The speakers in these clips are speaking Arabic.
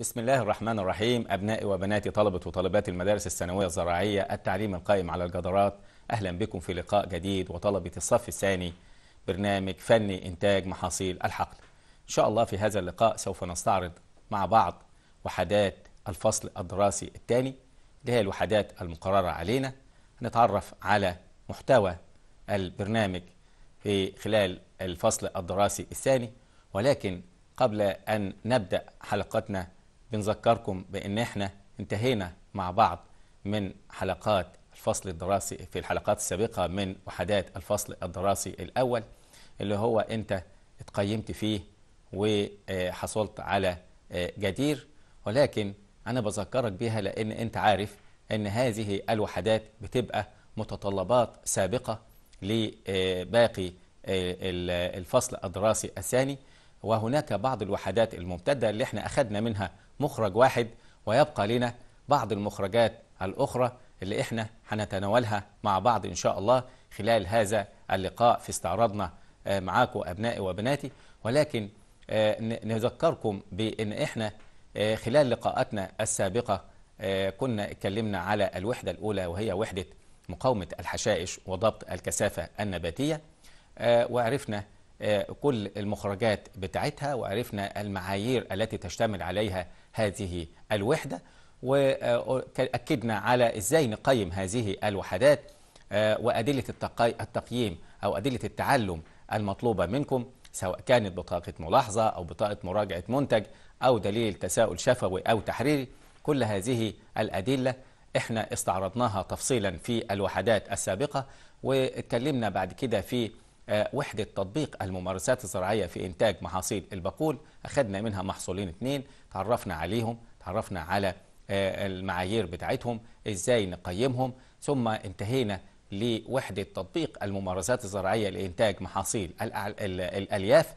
بسم الله الرحمن الرحيم أبنائي وبناتي طلبة وطالبات المدارس الثانوية الزراعية التعليم القائم على الجدارات أهلا بكم في لقاء جديد وطلبة الصف الثاني برنامج فني إنتاج محاصيل الحقل إن شاء الله في هذا اللقاء سوف نستعرض مع بعض وحدات الفصل الدراسي الثاني اللي هي الوحدات المقررة علينا هنتعرف على محتوى البرنامج في خلال الفصل الدراسي الثاني ولكن قبل أن نبدأ حلقتنا بنذكركم بأن احنا انتهينا مع بعض من حلقات الفصل الدراسي في الحلقات السابقة من وحدات الفصل الدراسي الأول اللي هو أنت اتقيمت فيه وحصلت على آه، جدير ولكن أنا بذكرك بيها لأن أنت عارف أن هذه الوحدات بتبقى متطلبات سابقة لباقي آه، الفصل الدراسي الثاني وهناك بعض الوحدات الممتدة اللي احنا أخذنا منها مخرج واحد ويبقى لنا بعض المخرجات الأخرى اللي إحنا هنتناولها مع بعض إن شاء الله خلال هذا اللقاء في استعراضنا آه، معاكم أبنائي وبناتي ولكن آه، نذكركم بأن إحنا آه، خلال لقاءاتنا السابقة كنا اتكلمنا على الوحدة الأولى وهي وحدة مقاومة الحشائش وضبط الكثافة النباتية وعرفنا كل المخرجات بتاعتها وعرفنا المعايير التي تشتمل عليها هذه الوحدة وأكدنا على إزاي نقيم هذه الوحدات آه، وأدلة التقييم أو أدلة التعلم المطلوبة منكم سواء كانت بطاقة ملاحظة أو بطاقة مراجعة منتج أو دليل تساؤل شفوي أو تحريري كل هذه الأدلة احنا استعرضناها تفصيلا في الوحدات السابقة واتكلمنا بعد كده في آه، وحدة تطبيق الممارسات الزراعية في إنتاج محاصيل البقول أخذنا منها محصولين اتنين تعرفنا عليهم تعرفنا على آه، المعايير بتاعتهم إزاي نقيمهم ثم انتهينا لوحدة تطبيق الممارسات الزراعية لإنتاج محاصيل الألياف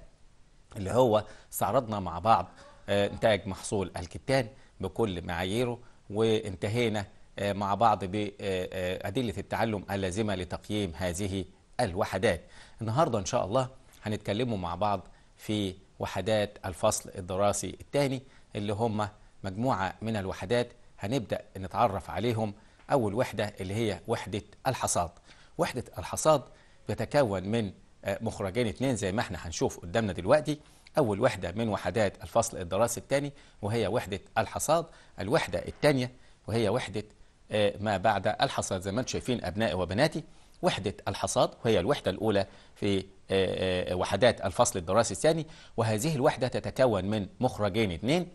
اللي هو استعرضنا مع بعض آه، إنتاج محصول الكتان بكل معاييره وانتهينا مع بعض بأدلة التعلم اللازمة لتقييم هذه الوحدات النهارده ان شاء الله هنتكلموا مع بعض في وحدات الفصل الدراسي الثاني اللي هم مجموعه من الوحدات هنبدا نتعرف عليهم اول وحده اللي هي وحده الحصاد وحده الحصاد بتتكون من آه، مخرجين اثنين زي ما احنا هنشوف قدامنا دلوقتي أول وحدة من وحدات الفصل الدراسي الثاني وهي وحدة الحصاد الوحدة الثانية وهي وحدة آه، ما بعد الحصاد زي ما انتم شايفين أبنائي وبناتي وحدة الحصاد وهي الوحدة الأولى في آه، آه، وحدات الفصل الدراسي الثاني وهذه الوحدة تتكون من مخرجين اثنين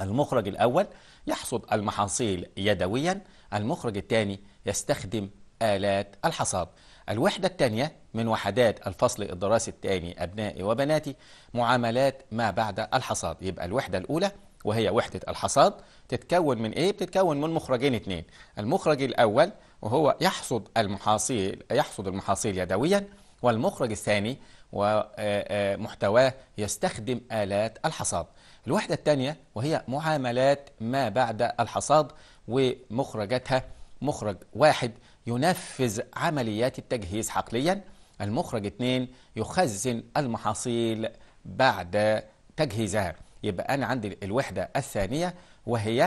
المخرج الأول يحصد المحاصيل يدويا المخرج الثاني يستخدم آلات الحصاد الوحدة الثانية من وحدات الفصل الدراسي الثاني أبنائي وبناتي معاملات ما بعد الحصاد يبقى الوحدة الأولى وهي وحدة الحصاد تتكون من إيه؟ بتتكون من مخرجين اثنين المخرج الأول وهو يحصد المحاصيل يحصد المحاصيل يدويا والمخرج الثاني ومحتواه آه، آه، يستخدم آلات الحصاد الوحدة الثانية وهي معاملات ما بعد الحصاد ومخرجاتها مخرج واحد ينفذ عمليات التجهيز حقليا المخرج اثنين يخزن المحاصيل بعد تجهيزها يبقى أنا عندي الوحدة الثانية وهي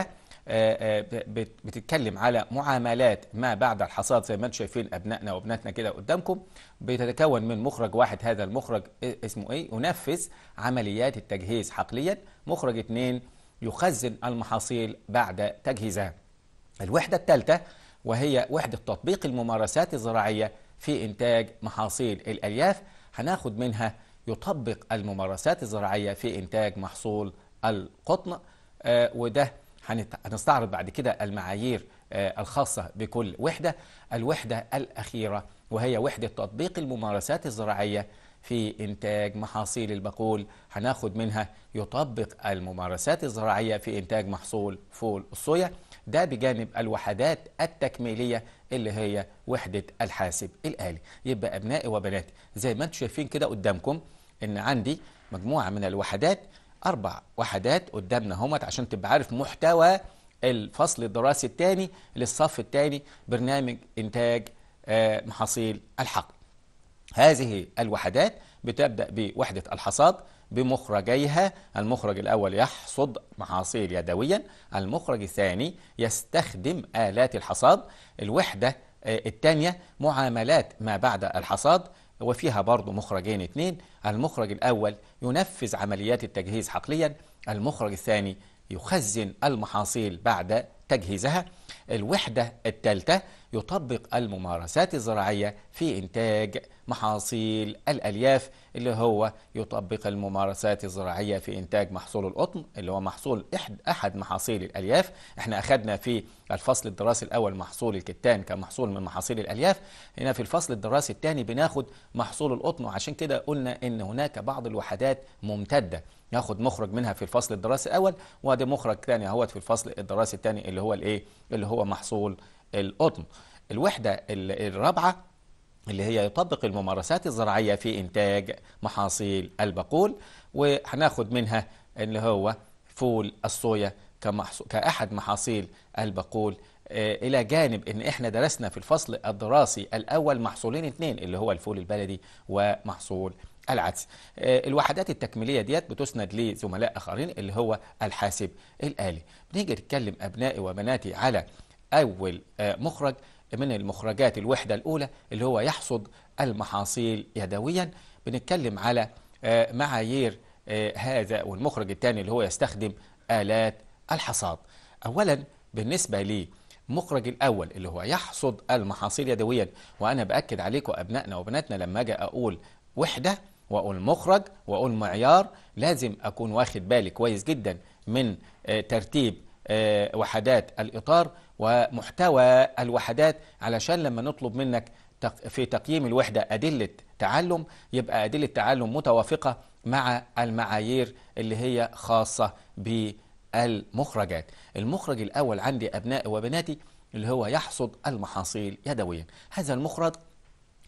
آه، آه، بتتكلم على معاملات ما بعد الحصاد زي ما انتم شايفين ابنائنا وابناتنا كده قدامكم بتتكون من مخرج واحد هذا المخرج اسمه ايه ينفذ عمليات التجهيز حقليا مخرج اثنين يخزن المحاصيل بعد تجهيزها الوحدة الثالثة وهي وحدة تطبيق الممارسات الزراعية في إنتاج محاصيل الألياف هناخد منها يطبق الممارسات الزراعية في إنتاج محصول القطن آه، وده هنستعرض بعد كده المعايير آه، الخاصة بكل وحدة الوحدة الأخيرة وهي وحدة تطبيق الممارسات الزراعية في إنتاج محاصيل البقول هناخد منها يطبق الممارسات الزراعية في إنتاج محصول فول الصويا ده بجانب الوحدات التكميلية اللي هي وحدة الحاسب الآلي يبقى أبنائي وبناتي زي ما انتم شايفين كده قدامكم ان عندي مجموعه من الوحدات اربع وحدات قدامنا اهوت عشان تبقى عارف محتوى الفصل الدراسي الثاني للصف الثاني برنامج انتاج آه، محاصيل الحقل هذه الوحدات بتبدا بوحده الحصاد بمخرجيها المخرج الأول يحصد محاصيل يدويا المخرج الثاني يستخدم آلات الحصاد الوحدة آه، الثانية معاملات ما بعد الحصاد وفيها برضه مخرجين اثنين المخرج الأول ينفذ عمليات التجهيز حقليا المخرج الثاني يخزن المحاصيل بعد تجهيزها الوحدة الثالثة يطبق الممارسات الزراعية في إنتاج محاصيل الألياف اللي هو يطبق الممارسات الزراعية في إنتاج محصول القطن اللي هو محصول إحد أحد محاصيل الألياف احنا أخذنا في الفصل الدراسي الأول محصول الكتان كمحصول من محاصيل الألياف هنا في الفصل الدراسي الثاني بناخد محصول القطن وعشان كده قلنا إن هناك بعض الوحدات ممتدة ناخد مخرج منها في الفصل الدراسي الاول وده مخرج ثاني اهوت في الفصل الدراسي الثاني اللي هو الايه اللي هو محصول القطن الوحدة الرابعة اللي هي يطبق الممارسات الزراعية في إنتاج محاصيل البقول وهناخد منها اللي هو فول الصويا كأحد محاصيل البقول آه، الى جانب ان احنا درسنا في الفصل الدراسي الاول محصولين اثنين اللي هو الفول البلدي ومحصول العدس آه، الوحدات التكميليه ديت بتسند لزملاء اخرين اللي هو الحاسب الالي بنيجي نتكلم ابنائي وبناتي على أول آه، مخرج من المخرجات الوحدة الأولى اللي هو يحصد المحاصيل يدويا بنتكلم على آه، معايير آه، هذا والمخرج الثاني اللي هو يستخدم آلات الحصاد أولا بالنسبة مخرج الأول اللي هو يحصد المحاصيل يدويا وأنا بأكد عليكم أبنائنا وبناتنا لما أجي أقول وحدة وأقول مخرج وأقول معيار لازم أكون واخد بالي كويس جدا من ترتيب آه، وحدات الإطار ومحتوى الوحدات علشان لما نطلب منك في تقييم الوحدة أدلة تعلم يبقى أدلة تعلم متوافقة مع المعايير اللي هي خاصة بالمخرجات المخرج الأول عندي أبنائي وبناتي اللي هو يحصد المحاصيل يدويا هذا المخرج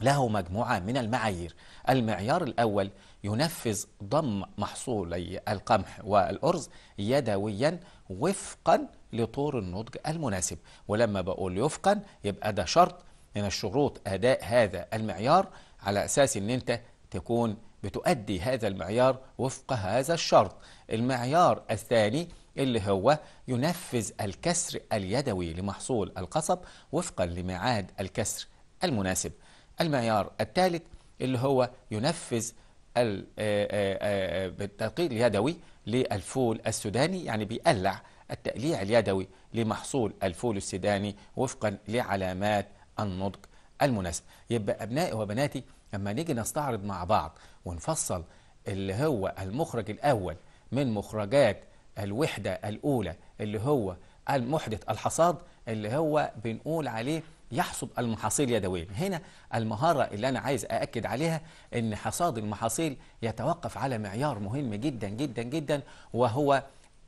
له مجموعة من المعايير المعيار الأول ينفذ ضم محصولي القمح والأرز يدويا وفقا لطور النضج المناسب ولما بقول وفقا يبقى ده شرط من الشروط أداء هذا المعيار على أساس أن أنت تكون بتؤدي هذا المعيار وفق هذا الشرط المعيار الثاني اللي هو ينفذ الكسر اليدوي لمحصول القصب وفقا لميعاد الكسر المناسب المعيار الثالث اللي هو ينفذ آه، آه، آه، التنقيل اليدوي للفول السوداني يعني بيقلع التقليع اليدوي لمحصول الفول السوداني وفقا لعلامات النضج المناسب يبقى أبنائي وبناتي لما نيجي نستعرض مع بعض ونفصل اللي هو المخرج الأول من مخرجات الوحدة الأولى اللي هو المحدث الحصاد اللي هو بنقول عليه يحصد المحاصيل يدويا هنا المهارة اللي أنا عايز أأكد عليها أن حصاد المحاصيل يتوقف على معيار مهم جدا جدا جدا وهو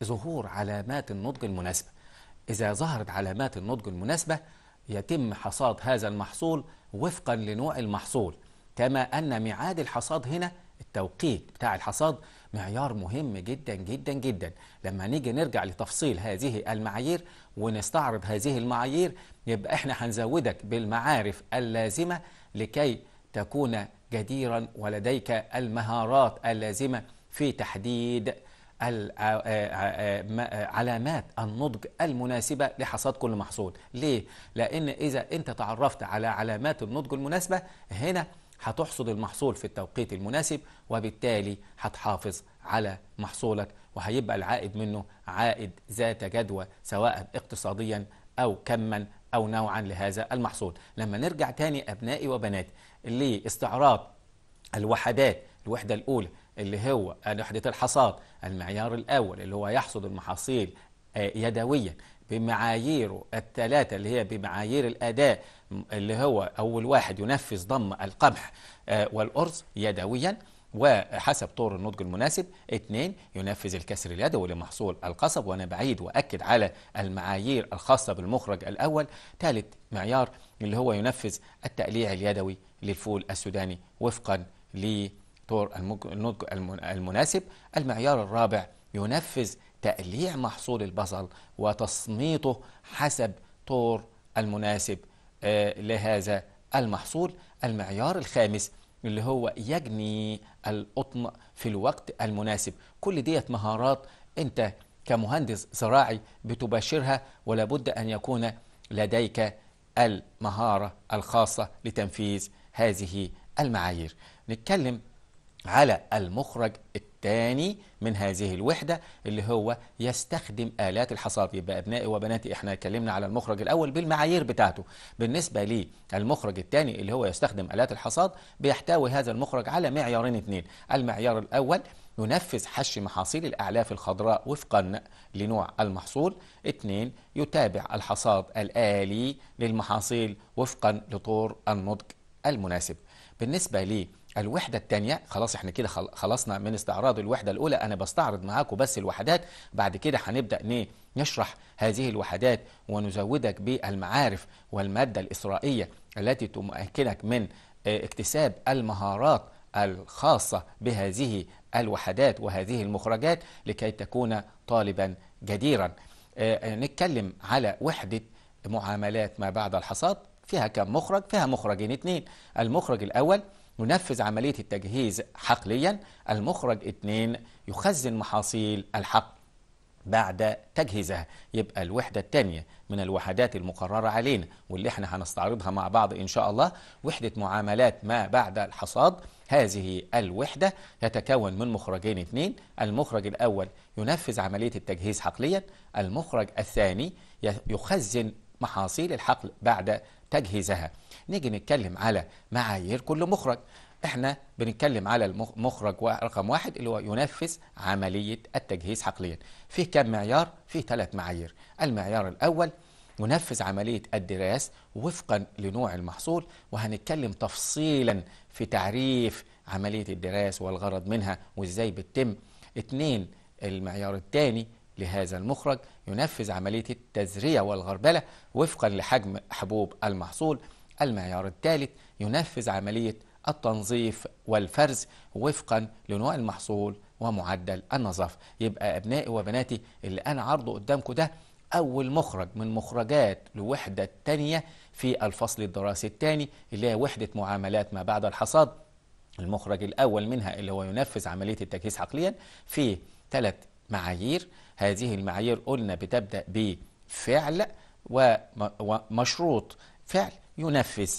ظهور علامات النضج المناسبة إذا ظهرت علامات النضج المناسبة يتم حصاد هذا المحصول وفقا لنوع المحصول كما أن ميعاد الحصاد هنا التوقيت بتاع الحصاد معيار مهم جدا جدا جدا لما نيجي نرجع لتفصيل هذه المعايير ونستعرض هذه المعايير يبقى احنا هنزودك بالمعارف اللازمة لكي تكون جديرا ولديك المهارات اللازمة في تحديد علامات النضج المناسبة لحصاد كل محصول ليه؟ لأن إذا أنت تعرفت على علامات النضج المناسبة هنا هتحصد المحصول في التوقيت المناسب وبالتالي هتحافظ على محصولك وهيبقى العائد منه عائد ذات جدوى سواء اقتصاديا أو كما أو نوعا لهذا المحصول لما نرجع تاني أبنائي وبناتي لاستعراض الوحدات الوحدة الأولى اللي هو وحدة الحصاد المعيار الأول اللي هو يحصد المحاصيل آه، يدويا بمعاييره الثلاثة اللي هي بمعايير الأداء اللي هو أول واحد ينفذ ضم القمح آه، والأرز يدويا وحسب طور النضج المناسب اثنين ينفذ الكسر اليدوي لمحصول القصب وأنا بعيد وأكد على المعايير الخاصة بالمخرج الأول ثالث معيار اللي هو ينفذ التقليع اليدوي للفول السوداني وفقا لطور النضج المناسب المعيار الرابع ينفذ تقليع محصول البصل وتصميته حسب طور المناسب آه، لهذا المحصول المعيار الخامس اللي هو يجني القطن في الوقت المناسب كل ديت مهارات انت كمهندس زراعي بتباشرها ولابد ان يكون لديك المهارة الخاصة لتنفيذ هذه المعايير نتكلم على المخرج التالي الثاني من هذه الوحدة اللي هو يستخدم آلات الحصاد يبقى أبنائي وبناتي احنا اتكلمنا على المخرج الأول بالمعايير بتاعته بالنسبة للمخرج الثاني اللي هو يستخدم آلات الحصاد بيحتوي هذا المخرج على معيارين اثنين المعيار الأول ينفذ حش محاصيل الأعلاف الخضراء وفقا لنوع المحصول اثنين يتابع الحصاد الآلي للمحاصيل وفقا لطور النضج المناسب بالنسبة لي الوحدة الثانية خلاص احنا كده خلصنا من استعراض الوحدة الأولى أنا بستعرض معاكم بس الوحدات بعد كده هنبدأ نشرح هذه الوحدات ونزودك بالمعارف والمادة الإسرائية التي تمكنك من آه، اكتساب المهارات الخاصة بهذه الوحدات وهذه المخرجات لكي تكون طالبا جديرا آه، آه، نتكلم على وحدة معاملات ما بعد الحصاد فيها كم مخرج فيها مخرجين اثنين المخرج الأول ننفذ عملية التجهيز حقليا المخرج 2 يخزن محاصيل الحقل بعد تجهيزها يبقى الوحدة الثانية من الوحدات المقررة علينا واللي احنا هنستعرضها مع بعض إن شاء الله وحدة معاملات ما بعد الحصاد هذه الوحدة تتكون من مخرجين اثنين المخرج الأول ينفذ عملية التجهيز حقليا المخرج الثاني يخزن محاصيل الحقل بعد تجهيزها نيجي نتكلم على معايير كل مخرج احنا بنتكلم على المخرج رقم واحد اللي هو ينفذ عملية التجهيز حقليا فيه كم معيار؟ فيه ثلاث معايير المعيار الأول ينفذ عملية الدراس وفقا لنوع المحصول وهنتكلم تفصيلا في تعريف عملية الدراس والغرض منها وازاي بتتم اتنين المعيار الثاني لهذا المخرج ينفذ عملية التزرية والغربلة وفقا لحجم حبوب المحصول المعيار الثالث ينفذ عملية التنظيف والفرز وفقا لنوع المحصول ومعدل النظافة يبقى أبنائي وبناتي اللي أنا عرضه قدامكم ده أول مخرج من مخرجات لوحدة تانية في الفصل الدراسي الثاني اللي هي وحدة معاملات ما بعد الحصاد المخرج الأول منها اللي هو ينفذ عملية التجهيز عقليا في ثلاث معايير هذه المعايير قلنا بتبدأ بفعل ومشروط فعل ينفذ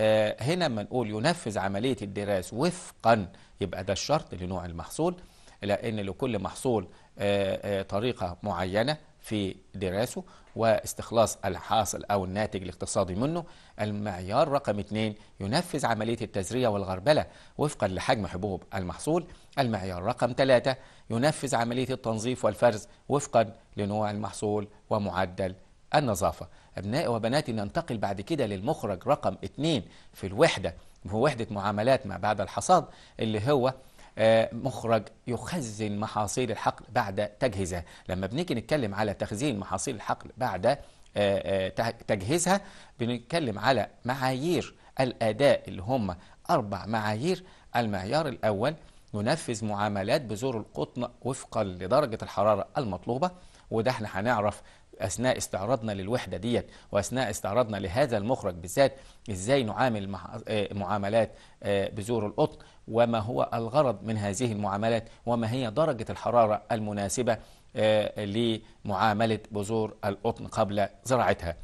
آه، هنا لما نقول ينفذ عملية الدراس وفقا يبقى ده الشرط لنوع المحصول لأن لكل محصول آه، آه، طريقة معينة في دراسه واستخلاص الحاصل أو الناتج الاقتصادي منه المعيار رقم اثنين ينفذ عملية التزرية والغربلة وفقا لحجم حبوب المحصول المعيار رقم ثلاثة ينفذ عملية التنظيف والفرز وفقا لنوع المحصول ومعدل النظافة أبنائي وبناتي ننتقل بعد كده للمخرج رقم 2 في الوحدة هو وحدة معاملات ما بعد الحصاد اللي هو آه، مخرج يخزن محاصيل الحقل بعد تجهيزها لما بنيجي نتكلم على تخزين محاصيل الحقل بعد آه، آه، تجهيزها بنتكلم على معايير الأداء اللي هم أربع معايير المعيار الأول ننفذ معاملات بذور القطن وفقا لدرجة الحرارة المطلوبة وده احنا هنعرف اثناء استعراضنا للوحده ديت واثناء استعراضنا لهذا المخرج بالذات ازاي نعامل آه، معاملات آه، بذور القطن وما هو الغرض من هذه المعاملات وما هي درجه الحراره المناسبه آه، لمعامله بذور القطن قبل زراعتها.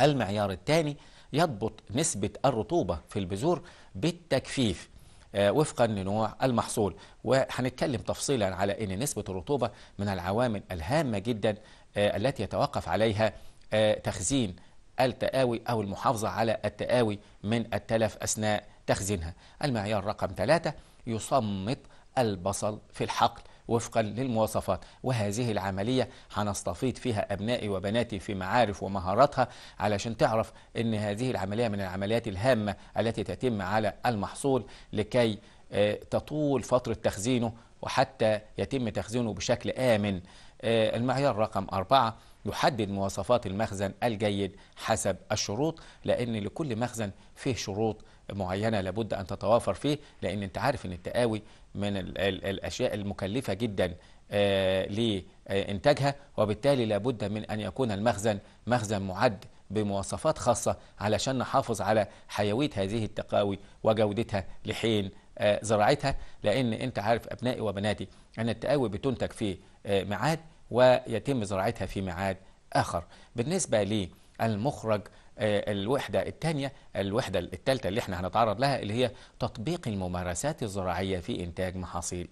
المعيار الثاني يضبط نسبه الرطوبه في البذور بالتجفيف آه، وفقا لنوع المحصول وهنتكلم تفصيلا على ان نسبه الرطوبه من العوامل الهامه جدا آه، التي يتوقف عليها آه، تخزين التقاوي او المحافظه على التقاوي من التلف اثناء تخزينها المعيار رقم ثلاثة يصمت البصل في الحقل وفقا للمواصفات وهذه العملية هنستفيض فيها أبنائي وبناتي في معارف ومهاراتها علشان تعرف أن هذه العملية من العمليات الهامة التي تتم على المحصول لكي آه، تطول فترة تخزينه وحتى يتم تخزينه بشكل آمن آه، المعيار رقم أربعة يحدد مواصفات المخزن الجيد حسب الشروط لأن لكل مخزن فيه شروط معينة لابد أن تتوافر فيه لأن أنت عارف أن التقاوي من الـ الـ الأشياء المكلفة جدا آه، لإنتاجها وبالتالي لابد من أن يكون المخزن مخزن معد بمواصفات خاصة علشان نحافظ على حيوية هذه التقاوي وجودتها لحين آه، زراعتها لأن أنت عارف أبنائي وبناتي أن التقاوي بتنتج في آه، ميعاد ويتم زراعتها في ميعاد آخر بالنسبة لي المخرج آه، الوحدة الثانية الوحدة الثالثة اللي احنا هنتعرض لها اللي هي تطبيق الممارسات الزراعية في إنتاج محاصيل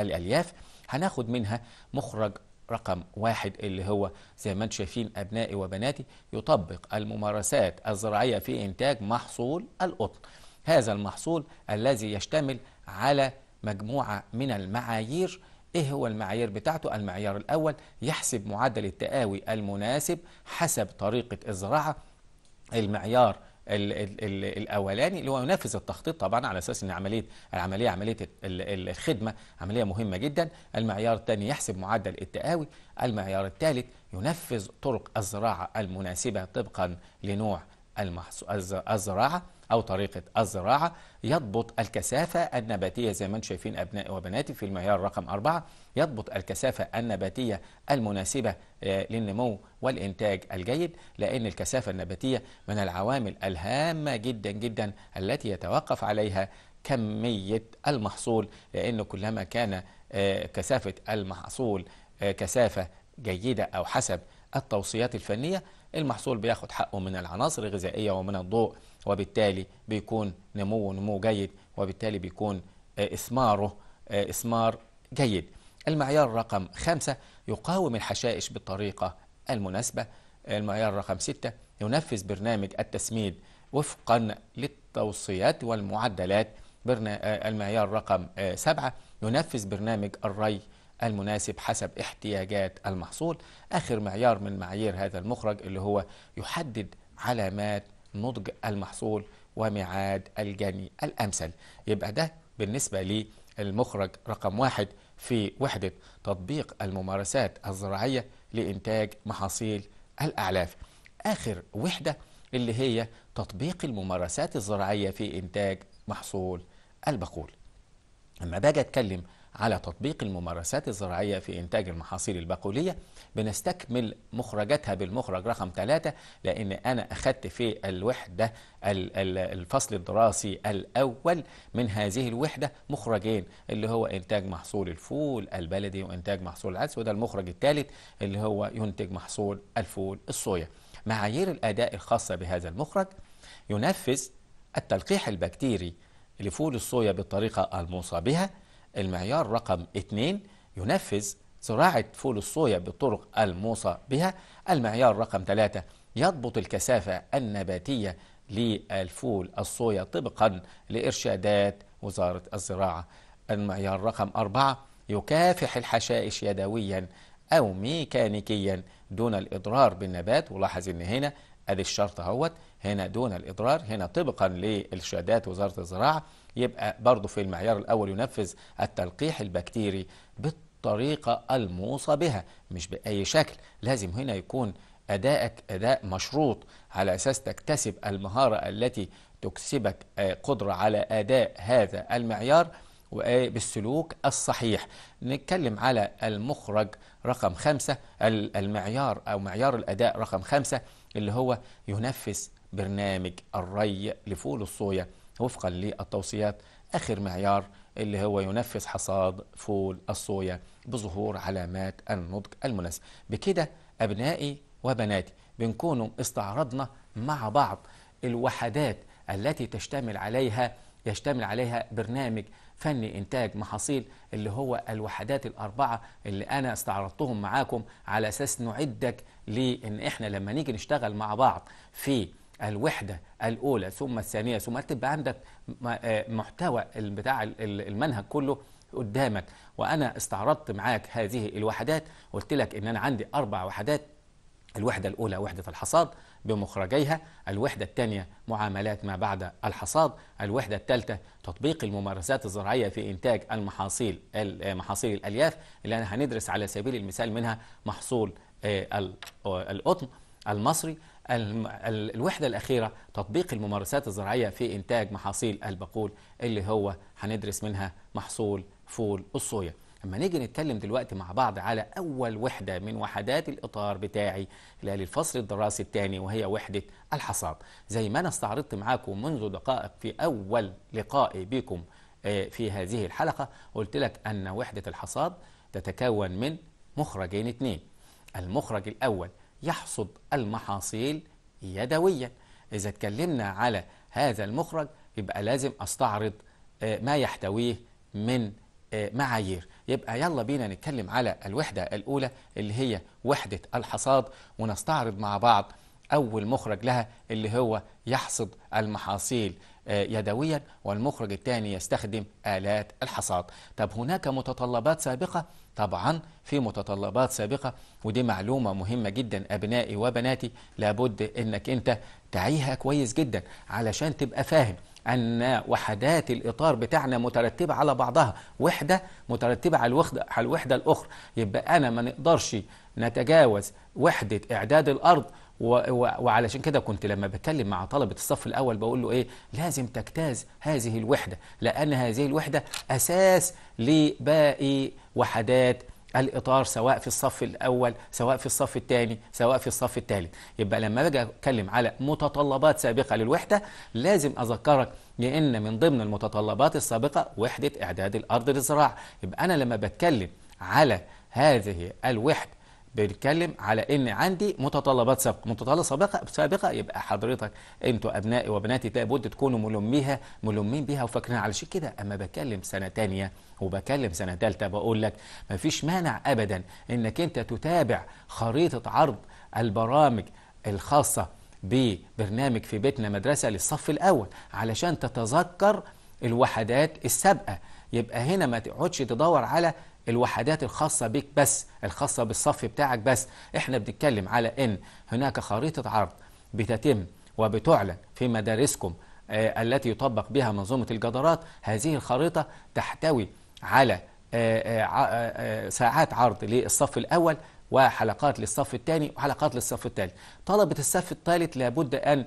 الألياف هناخد منها مخرج رقم واحد اللي هو زي ما انتم شايفين أبنائي وبناتي يطبق الممارسات الزراعية في إنتاج محصول القطن هذا المحصول الذي يشتمل على مجموعة من المعايير إيه هو المعايير بتاعته؟ المعيار الأول يحسب معدل التقاوي المناسب حسب طريقة الزراعة المعيار الاولاني اللي هو ينفذ التخطيط طبعا على اساس ان عمليه العمليه عمليه الخدمه عمليه مهمه جدا المعيار الثاني يحسب معدل التقاوي المعيار الثالث ينفذ طرق الزراعه المناسبه طبقا لنوع الزراعه أو طريقة الزراعة يضبط الكثافة النباتية زي ما انتم شايفين أبنائي وبناتي في المعيار رقم أربعة يضبط الكثافة النباتية المناسبة آه، للنمو والإنتاج الجيد لأن الكثافة النباتية من العوامل الهامة جدا جدا التي يتوقف عليها كمية المحصول لأنه كلما كان آه، كثافة المحصول آه، كثافة جيدة أو حسب التوصيات الفنية المحصول بياخد حقه من العناصر الغذائية ومن الضوء وبالتالي بيكون نمو نمو جيد وبالتالي بيكون آه، إثماره آه، إثمار جيد المعيار رقم خمسة يقاوم الحشائش بالطريقة المناسبة المعيار رقم ستة ينفذ برنامج التسميد وفقا للتوصيات والمعدلات آه، المعيار رقم سبعة ينفذ برنامج الري المناسب حسب احتياجات المحصول آخر معيار من معايير هذا المخرج اللي هو يحدد علامات نضج المحصول وميعاد الجني الأمثل يبقى ده بالنسبة للمخرج رقم واحد في وحدة تطبيق الممارسات الزراعية لإنتاج محاصيل الأعلاف آخر وحدة اللي هي تطبيق الممارسات الزراعية في إنتاج محصول البقول أما باجي أتكلم على تطبيق الممارسات الزراعية في إنتاج المحاصيل البقولية بنستكمل مخرجاتها بالمخرج رقم ثلاثة لأن أنا أخذت في الوحدة الفصل الدراسي الأول من هذه الوحدة مخرجين اللي هو إنتاج محصول الفول البلدي وإنتاج محصول العدس وده المخرج الثالث اللي هو ينتج محصول الفول الصويا معايير الأداء الخاصة بهذا المخرج ينفذ التلقيح البكتيري لفول الصويا بالطريقة الموصى بها المعيار رقم 2 ينفذ زراعة فول الصويا بالطرق الموصى بها المعيار رقم 3 يضبط الكثافة النباتية للفول الصويا طبقا لإرشادات وزارة الزراعة المعيار رقم أربعة يكافح الحشائش يدويا أو ميكانيكيا دون الإضرار بالنبات ولاحظ إن هنا أدي الشرط أهوت هنا دون الإضرار هنا طبقا للشهادات وزارة الزراعة يبقى برضه في المعيار الأول ينفذ التلقيح البكتيري بالطريقة الموصى بها مش بأي شكل لازم هنا يكون أدائك أداء مشروط على أساس تكتسب المهارة التي تكسبك آه، قدرة على أداء هذا المعيار وبالسلوك آه، الصحيح نتكلم على المخرج رقم خمسة المعيار أو معيار الأداء رقم خمسة اللي هو ينفذ برنامج الري لفول الصويا وفقا للتوصيات آخر معيار اللي هو ينفذ حصاد فول الصويا بظهور علامات النضج المناسب بكده أبنائي وبناتي بنكونوا استعرضنا مع بعض الوحدات التي تشتمل عليها يشتمل عليها برنامج فني إنتاج محاصيل اللي هو الوحدات الأربعة اللي أنا استعرضتهم معاكم على أساس نعدك لإن إحنا لما نيجي نشتغل مع بعض في الوحدة الأولى ثم الثانية ثم تبقى عندك آه، محتوى بتاع المنهج كله قدامك وأنا استعرضت معاك هذه الوحدات قلت لك إن أنا عندي أربع وحدات الوحدة الأولى وحدة الحصاد بمخرجيها الوحدة الثانية معاملات ما بعد الحصاد الوحدة الثالثة تطبيق الممارسات الزراعية في إنتاج المحاصيل آه، محاصيل الألياف اللي أنا هندرس على سبيل المثال منها محصول آه، القطن المصري الوحدة الأخيرة تطبيق الممارسات الزراعية في إنتاج محاصيل البقول اللي هو هندرس منها محصول فول الصويا اما نيجي نتكلم دلوقتي مع بعض على اول وحده من وحدات الاطار بتاعي خلال الفصل الدراسي الثاني وهي وحده الحصاد زي ما انا استعرضت معاكم منذ دقائق في اول لقائي بكم آه، في هذه الحلقه قلت لك ان وحده الحصاد تتكون من مخرجين اثنين المخرج الاول يحصد المحاصيل يدويا إذا اتكلمنا على هذا المخرج يبقى لازم أستعرض آه، ما يحتويه من آه، معايير يبقى يلا بينا نتكلم على الوحدة الأولى اللي هي وحدة الحصاد ونستعرض مع بعض أول مخرج لها اللي هو يحصد المحاصيل آه، يدويا والمخرج الثاني يستخدم آلات الحصاد طب هناك متطلبات سابقة طبعا في متطلبات سابقة ودي معلومة مهمة جدا أبنائي وبناتي لابد أنك أنت تعيها كويس جدا علشان تبقى فاهم أن وحدات الإطار بتاعنا مترتبة على بعضها وحدة مترتبة على الوحدة, الأخرى يبقى أنا ما نقدرش نتجاوز وحدة إعداد الأرض وعلشان كده كنت لما بتكلم مع طلبة الصف الأول بقول له إيه لازم تجتاز هذه الوحدة لأن هذه الوحدة أساس لباقي وحدات الاطار سواء في الصف الاول سواء في الصف الثاني سواء في الصف الثالث يبقى لما باجي اتكلم على متطلبات سابقه للوحده لازم اذكرك لان من ضمن المتطلبات السابقه وحده اعداد الارض للزراعه يبقى انا لما بتكلم على هذه الوحده بنتكلم على ان عندي متطلبات سابقه متطلبات سابقه سابقه يبقى حضرتك انتوا ابنائي وبناتي لابد تكونوا ملميها ملمين بيها وفاكرين على شيء كده اما بكلم سنه تانية وبكلم سنه ثالثه بقول لك مفيش مانع ابدا انك انت تتابع خريطه عرض البرامج الخاصه ببرنامج في بيتنا مدرسه للصف الاول علشان تتذكر الوحدات السابقه يبقى هنا ما تقعدش تدور على الوحدات الخاصة بك بس الخاصة بالصف بتاعك بس احنا بنتكلم على ان هناك خريطة عرض بتتم وبتعلن في مدارسكم آه، التي يطبق بها منظومة الجدارات هذه الخريطة تحتوي على آه، آه، ساعات عرض للصف الأول وحلقات للصف الثاني وحلقات للصف الثالث طلبة الصف الثالث لابد أن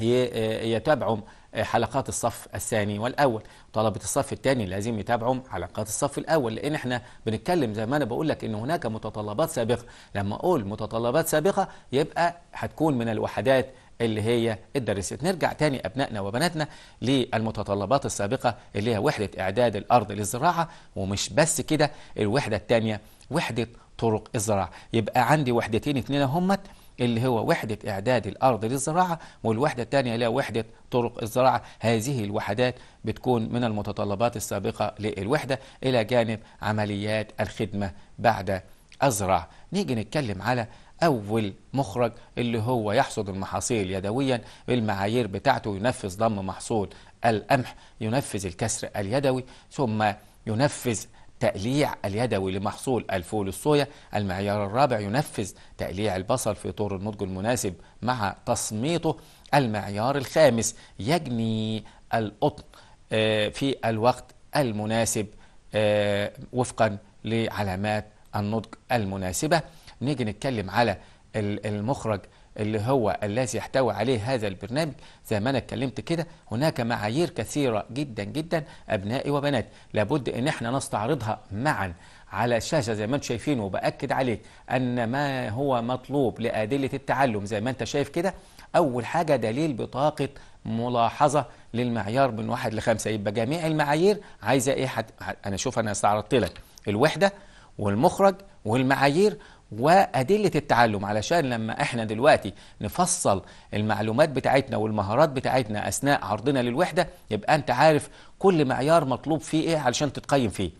يتابعوا آه، حلقات الصف الثاني والاول طلبه الصف الثاني لازم يتابعوا حلقات الصف الاول لان احنا بنتكلم زي ما انا بقول لك ان هناك متطلبات سابقه لما اقول متطلبات سابقه يبقى هتكون من الوحدات اللي هي اتدرست نرجع تاني أبنائنا وبناتنا للمتطلبات السابقة اللي هي وحدة إعداد الأرض للزراعة ومش بس كده الوحدة الثانيه وحدة طرق الزراعة يبقى عندي وحدتين اثنين همت اللي هو وحدة إعداد الأرض للزراعة والوحدة الثانية اللي هي وحدة طرق الزراعة هذه الوحدات بتكون من المتطلبات السابقة للوحدة إلى جانب عمليات الخدمة بعد الزراعة نيجي نتكلم على أول مخرج اللي هو يحصد المحاصيل يدويا بالمعايير بتاعته ينفذ ضم محصول القمح ينفذ الكسر اليدوي ثم ينفذ تقليع اليدوي لمحصول الفول الصويا المعيار الرابع ينفذ تقليع البصل في طور النضج المناسب مع تصميته المعيار الخامس يجني القطن آه، في الوقت المناسب آه، وفقا لعلامات النضج المناسبة نيجي نتكلم على المخرج اللي هو الذي يحتوي عليه هذا البرنامج زي ما انا اتكلمت كده هناك معايير كثيره جدا جدا ابنائي وبناتي لابد ان احنا نستعرضها معا على الشاشه زي ما انتم شايفين وباكد عليك ان ما هو مطلوب لادله التعلم زي ما انت شايف كده اول حاجه دليل بطاقه ملاحظه للمعيار من واحد لخمسه يبقى جميع المعايير عايزه ايه حد... انا شوف انا استعرضت لك الوحده والمخرج والمعايير وأدلة التعلم علشان لما احنا دلوقتي نفصل المعلومات بتاعتنا والمهارات بتاعتنا أثناء عرضنا للوحدة يبقى أنت عارف كل معيار مطلوب فيه إيه علشان تتقيم فيه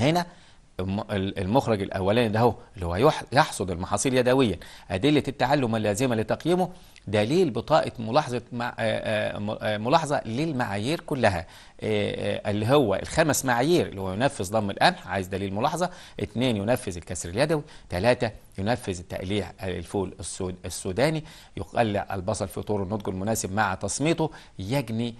هنا المخرج الاولاني ده هو اللي هو يحصد المحاصيل يدويا ادله التعلم اللازمه لتقييمه دليل بطاقة ملاحظة آه، آه، آه، ملاحظة للمعايير كلها اللي هو الخمس معايير اللي هو ينفذ ضم القمح عايز دليل ملاحظة اثنين ينفذ الكسر اليدوي ثلاثة ينفذ تقليع الفول السوداني يقلع البصل في طور النضج المناسب مع تصميته يجني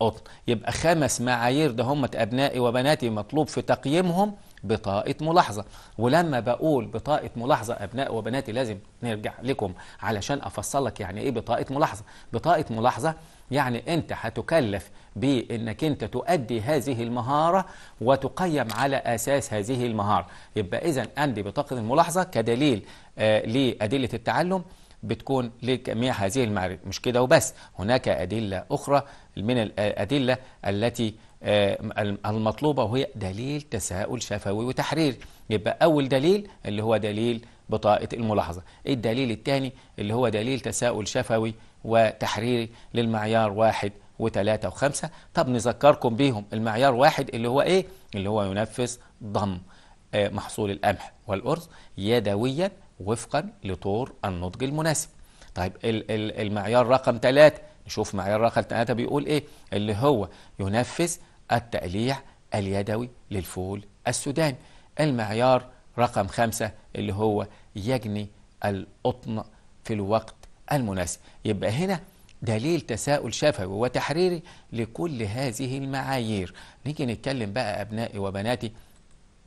قطن يبقى خمس معايير ده هم أبنائي وبناتي مطلوب في تقييمهم بطاقة ملاحظة ولما بقول بطاقة ملاحظة أبناء وبناتي لازم نرجع لكم علشان أفصل لك يعني إيه بطاقة ملاحظة بطاقة ملاحظة يعني أنت هتكلف بأنك أنت تؤدي هذه المهارة وتقيم على أساس هذه المهارة يبقى إذا عندي بطاقة الملاحظة كدليل آه لأدلة التعلم بتكون لجميع هذه المعارف مش كده وبس هناك أدلة أخرى من الأدلة التي آه، المطلوبة وهي دليل تساؤل شفوي وتحرير يبقى أول دليل اللي هو دليل بطاقة الملاحظة إيه الدليل الثاني اللي هو دليل تساؤل شفوي وتحريري للمعيار واحد وثلاثة وخمسة طب نذكركم بيهم المعيار واحد اللي هو إيه؟ اللي هو ينفذ ضم آه، محصول القمح والأرز يدويا وفقا لطور النضج المناسب طيب المعيار رقم ثلاثة نشوف معيار رقم ثلاثة بيقول ايه اللي هو ينفذ التقليع اليدوي للفول السوداني المعيار رقم خمسة اللي هو يجني القطن في الوقت المناسب يبقى هنا دليل تساؤل شفوي وتحريري لكل هذه المعايير نيجي نتكلم بقى أبنائي وبناتي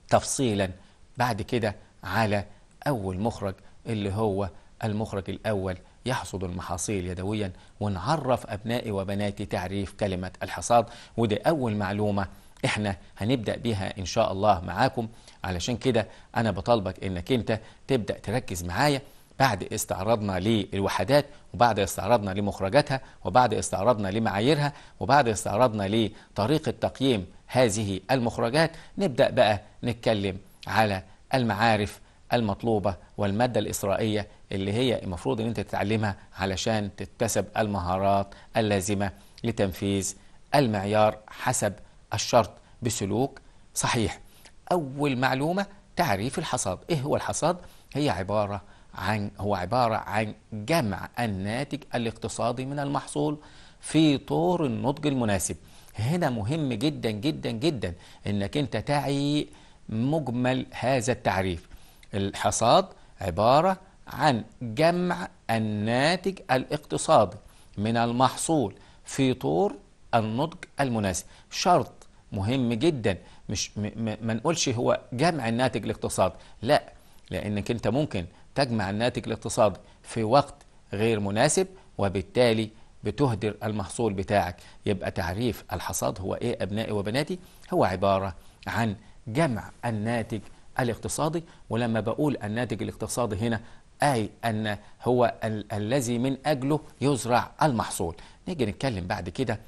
تفصيلا بعد كده على أول مخرج اللي هو المخرج الأول يحصد المحاصيل يدويا ونعرف أبنائي وبناتي تعريف كلمة الحصاد وده أول معلومة احنا هنبدأ بيها إن شاء الله معاكم علشان كده أنا بطالبك إنك أنت تبدأ تركز معايا بعد استعراضنا للوحدات وبعد استعراضنا لمخرجاتها وبعد استعراضنا لمعاييرها وبعد استعراضنا لطريقة تقييم هذه المخرجات نبدأ بقى نتكلم على المعارف المطلوبة والمادة الإسرائية اللي هي المفروض أن أنت تتعلمها علشان تكتسب المهارات اللازمة لتنفيذ المعيار حسب الشرط بسلوك صحيح أول معلومة تعريف الحصاد إيه هو الحصاد؟ هي عبارة عن هو عبارة عن جمع الناتج الاقتصادي من المحصول في طور النضج المناسب هنا مهم جدا جدا جدا انك انت تعي مجمل هذا التعريف الحصاد عبارة عن جمع الناتج الاقتصادي من المحصول في طور النضج المناسب شرط مهم جدا مش ما نقولش هو جمع الناتج الاقتصادي لا لانك انت ممكن تجمع الناتج الاقتصادي في وقت غير مناسب وبالتالي بتهدر المحصول بتاعك يبقى تعريف الحصاد هو ايه ابنائي وبناتي هو عباره عن جمع الناتج الاقتصادي ولما بقول الناتج الاقتصادي هنا أي أن هو ال الذي من أجله يزرع المحصول نيجي نتكلم بعد كده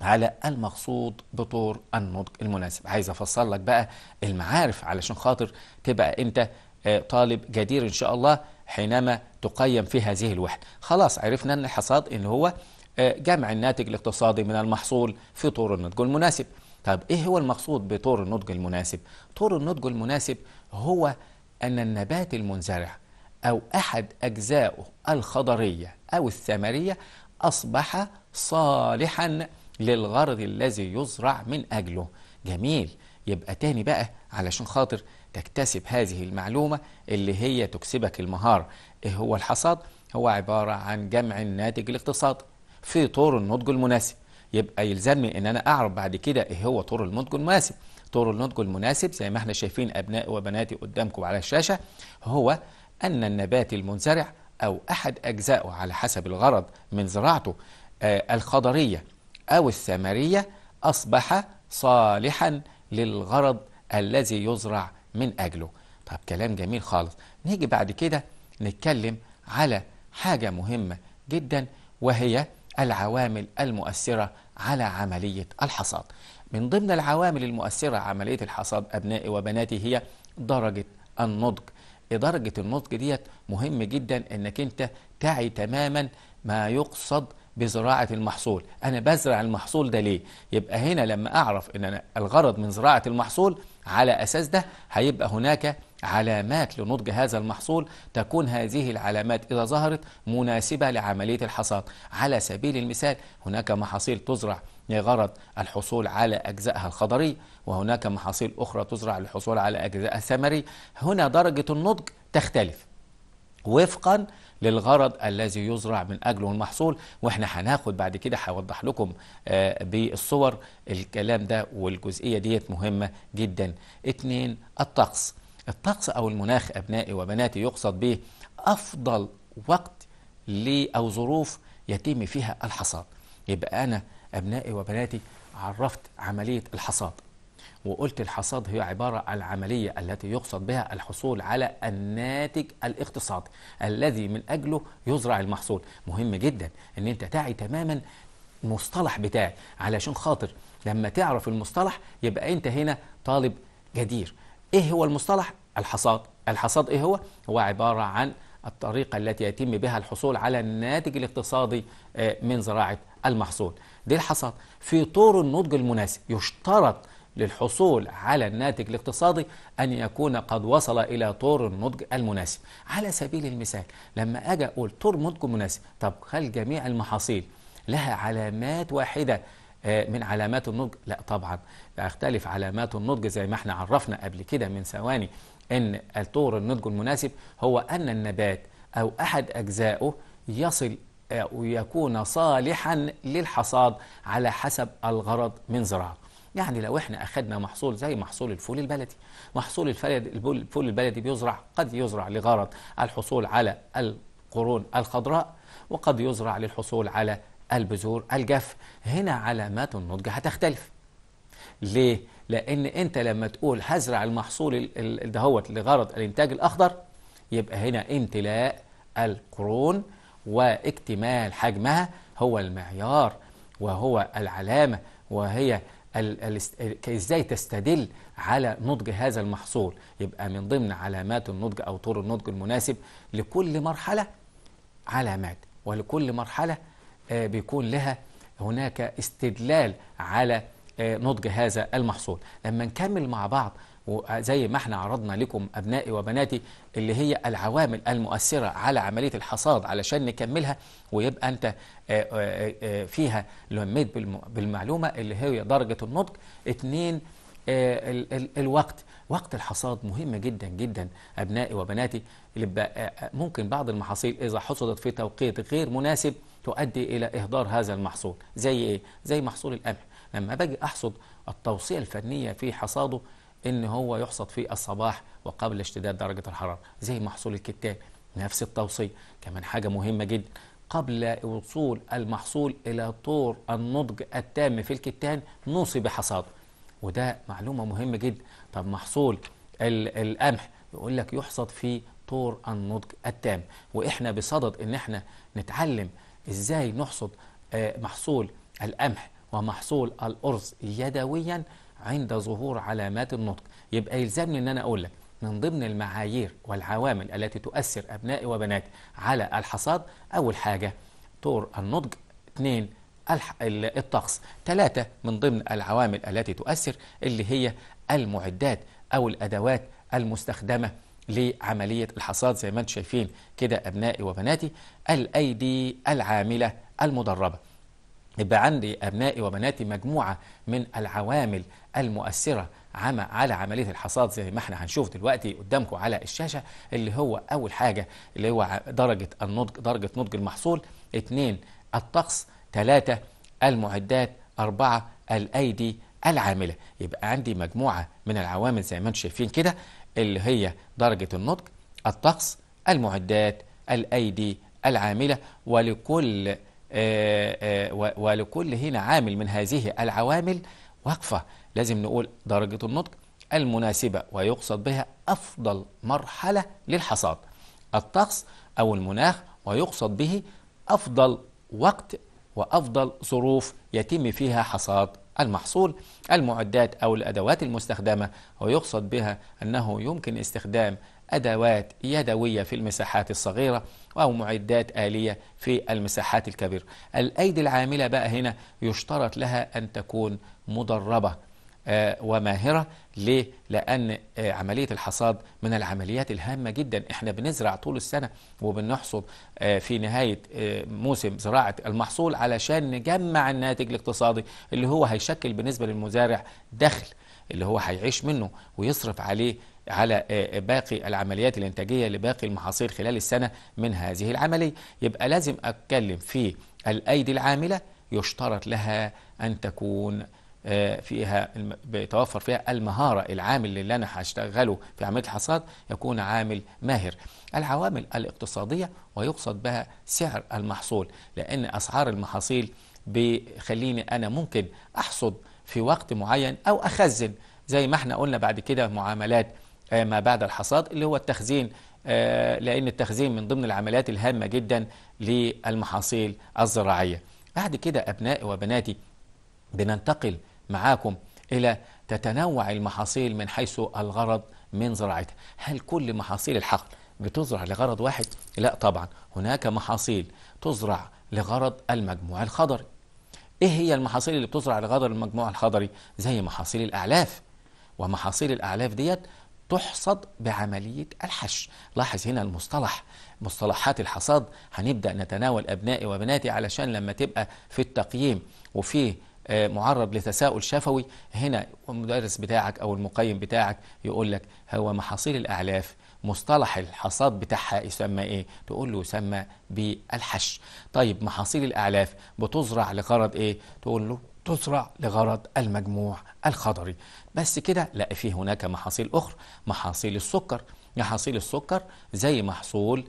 على المقصود بطور النضج المناسب عايز أفصل لك بقى المعارف علشان خاطر تبقى أنت آه، طالب جدير إن شاء الله حينما تقيم في هذه الوحدة خلاص عرفنا أن الحصاد إن هو آه، جمع الناتج الاقتصادي من المحصول في طور النضج المناسب طب إيه هو المقصود بطور النضج المناسب؟ طور النضج المناسب هو أن النبات المنزرع أو أحد أجزائه الخضرية أو الثمرية أصبح صالحا للغرض الذي يزرع من أجله جميل يبقى تاني بقى علشان خاطر تكتسب هذه المعلومة اللي هي تكسبك المهارة إيه هو الحصاد؟ هو عبارة عن جمع الناتج الاقتصادي في طور النضج المناسب يبقى يلزمني ان انا اعرف بعد كده ايه هو طور النضج المناسب طور النضج المناسب زي ما احنا شايفين ابنائي وبناتي قدامكم على الشاشه هو ان النبات المنزرع او احد اجزائه على حسب الغرض من زراعته آه الخضريه او الثمريه اصبح صالحا للغرض الذي يزرع من اجله طب كلام جميل خالص نيجي بعد كده نتكلم على حاجه مهمه جدا وهي العوامل المؤثرة على عملية الحصاد من ضمن العوامل المؤثرة على عملية الحصاد أبنائي وبناتي هي درجة النضج درجة النضج ديت مهم جدا انك انت تعي تماما ما يقصد بزراعة المحصول أنا بزرع المحصول ده ليه؟ يبقى هنا لما أعرف أن أنا الغرض من زراعة المحصول على أساس ده هيبقى هناك علامات لنضج هذا المحصول تكون هذه العلامات إذا ظهرت مناسبة لعملية الحصاد على سبيل المثال هناك محاصيل تزرع لغرض الحصول على أجزائها الخضري وهناك محاصيل أخرى تزرع للحصول على أجزائها الثمري هنا درجة النضج تختلف وفقا للغرض الذي يزرع من أجله المحصول وإحنا هناخد بعد كده هوضح لكم آه، بالصور الكلام ده والجزئية ديت مهمة جدا اتنين الطقس الطقس أو المناخ أبنائي وبناتي يقصد به أفضل وقت لي أو ظروف يتم فيها الحصاد يبقى أنا أبنائي وبناتي عرفت عملية الحصاد وقلت الحصاد هي عبارة عن العملية التي يقصد بها الحصول على الناتج الاقتصادي الذي من أجله يزرع المحصول مهم جدا أن أنت تعي تماما المصطلح بتاعك علشان خاطر لما تعرف المصطلح يبقى أنت هنا طالب جدير إيه هو المصطلح؟ الحصاد الحصاد إيه هو؟ هو عبارة عن الطريقة التي يتم بها الحصول على الناتج الاقتصادي آه، من زراعة المحصول دي الحصاد في طور النضج المناسب يشترط للحصول على الناتج الاقتصادي أن يكون قد وصل إلى طور النضج المناسب على سبيل المثال لما أجي أقول طور نضج مناسب طب هل جميع المحاصيل لها علامات واحدة آه، من علامات النضج لا طبعا تختلف علامات النضج زي ما احنا عرفنا قبل كده من ثواني ان الطور النضج المناسب هو ان النبات او احد اجزائه يصل أو يكون صالحا للحصاد على حسب الغرض من زراعه يعني لو احنا اخدنا محصول زي محصول الفول البلدي محصول الفول البلدي بيزرع قد يزرع لغرض الحصول على القرون الخضراء وقد يزرع للحصول على البذور الجاف هنا علامات النضج هتختلف ليه؟ لأن أنت لما تقول هزرع المحصول دهوت لغرض الإنتاج الأخضر يبقى هنا امتلاء القرون واكتمال حجمها هو المعيار وهو العلامة وهي ازاي تستدل على نضج هذا المحصول يبقى من ضمن علامات النضج او طور النضج المناسب لكل مرحله علامات ولكل مرحله آه، بيكون لها هناك استدلال على آه، نضج هذا المحصول لما نكمل مع بعض وزي ما احنا عرضنا لكم أبنائي وبناتي اللي هي العوامل المؤثرة على عملية الحصاد علشان نكملها ويبقى أنت آه، آه، فيها لميت بالمعلومة اللي هي درجة النضج اثنين الوقت وقت الحصاد مهم جدا جدا أبنائي وبناتي ممكن بعض المحاصيل إذا حصدت في توقيت غير مناسب تؤدي إلى إهدار هذا المحصول زي إيه؟ زي محصول القمح لما باجي احصد التوصيه الفنيه في حصاده ان هو يحصد في الصباح وقبل اشتداد درجه الحراره زي محصول الكتان نفس التوصيه كمان حاجه مهمه جدا قبل وصول المحصول الى طور النضج التام في الكتان نوصي بحصاده وده معلومه مهمه جدا طب محصول القمح يقول لك يحصد في طور النضج التام واحنا بصدد ان احنا نتعلم ازاي نحصد آه، محصول القمح ومحصول الأرز يدويا عند ظهور علامات النطق يبقى يلزمني ان انا اقول لك من ضمن المعايير والعوامل التي تؤثر ابنائي وبناتي على الحصاد اول حاجه طور النضج اثنين الطقس ثلاثة من ضمن العوامل التي تؤثر اللي هي المعدات أو الأدوات المستخدمة لعملية الحصاد زي ما انتم شايفين كده أبنائي وبناتي الأيدي العاملة المدربة يبقى عندي أبنائي وبناتي مجموعة من العوامل المؤثرة على عملية الحصاد زي ما احنا هنشوف دلوقتي قدامكم على الشاشة اللي هو أول حاجة اللي هو درجة النضج درجة نضج المحصول اثنين الطقس ثلاثة المعدات أربعة الأيدي العاملة يبقى عندي مجموعة من العوامل زي ما انتم شايفين كده اللي هي درجة النضج الطقس المعدات الأيدي العاملة ولكل آه، آه، ولكل هنا عامل من هذه العوامل وقفة لازم نقول درجة النضج المناسبة ويقصد بها أفضل مرحلة للحصاد الطقس أو المناخ ويقصد به أفضل وقت وأفضل ظروف يتم فيها حصاد المحصول المعدات أو الأدوات المستخدمة ويقصد بها أنه يمكن استخدام أدوات يدوية في المساحات الصغيرة أو معدات آلية في المساحات الكبيرة الأيدي العاملة بقى هنا يشترط لها أن تكون مدربة آه، وماهرة ليه؟ لأن آه، عملية الحصاد من العمليات الهامة جدا احنا بنزرع طول السنة وبنحصد آه، في نهاية موسم زراعة المحصول علشان نجمع الناتج الاقتصادي اللي هو هيشكل بالنسبة للمزارع دخل اللي هو هيعيش منه ويصرف عليه على آه، آه، باقي العمليات الانتاجيه لباقي المحاصيل خلال السنه من هذه العمليه يبقى لازم اتكلم في الايدي العامله يشترط لها ان تكون آه، فيها بيتوفر فيها المهارة العامل اللي أنا هشتغله في عملية الحصاد يكون عامل ماهر العوامل الاقتصادية ويقصد بها سعر المحصول لأن أسعار المحاصيل بيخليني أنا ممكن أحصد في وقت معين أو أخزن زي ما احنا قلنا بعد كده معاملات آه، ما بعد الحصاد اللي هو التخزين آه، لأن التخزين من ضمن العمليات الهامة جدا للمحاصيل الزراعية بعد كده أبنائي وبناتي بننتقل معاكم إلى تتنوع المحاصيل من حيث الغرض من زراعتها هل كل محاصيل الحقل بتزرع لغرض واحد؟ لا طبعا هناك محاصيل تزرع لغرض المجموع الخضري ايه هي المحاصيل اللي بتزرع لغرض المجموع الخضري زي محاصيل الاعلاف ومحاصيل الاعلاف ديت تحصد بعملية الحش لاحظ هنا المصطلح مصطلحات الحصاد هنبدأ نتناول أبنائي وبناتي علشان لما تبقى في التقييم وفي آه، معرض لتساؤل شفوي هنا المدرس بتاعك أو المقيم بتاعك يقول لك هو محاصيل الأعلاف مصطلح الحصاد بتاعها يسمى ايه تقول له يسمى بالحش طيب محاصيل الاعلاف بتزرع لغرض ايه تقول له تزرع لغرض المجموع الخضري بس كده لا في هناك محاصيل أخرى محاصيل السكر محاصيل السكر زي محصول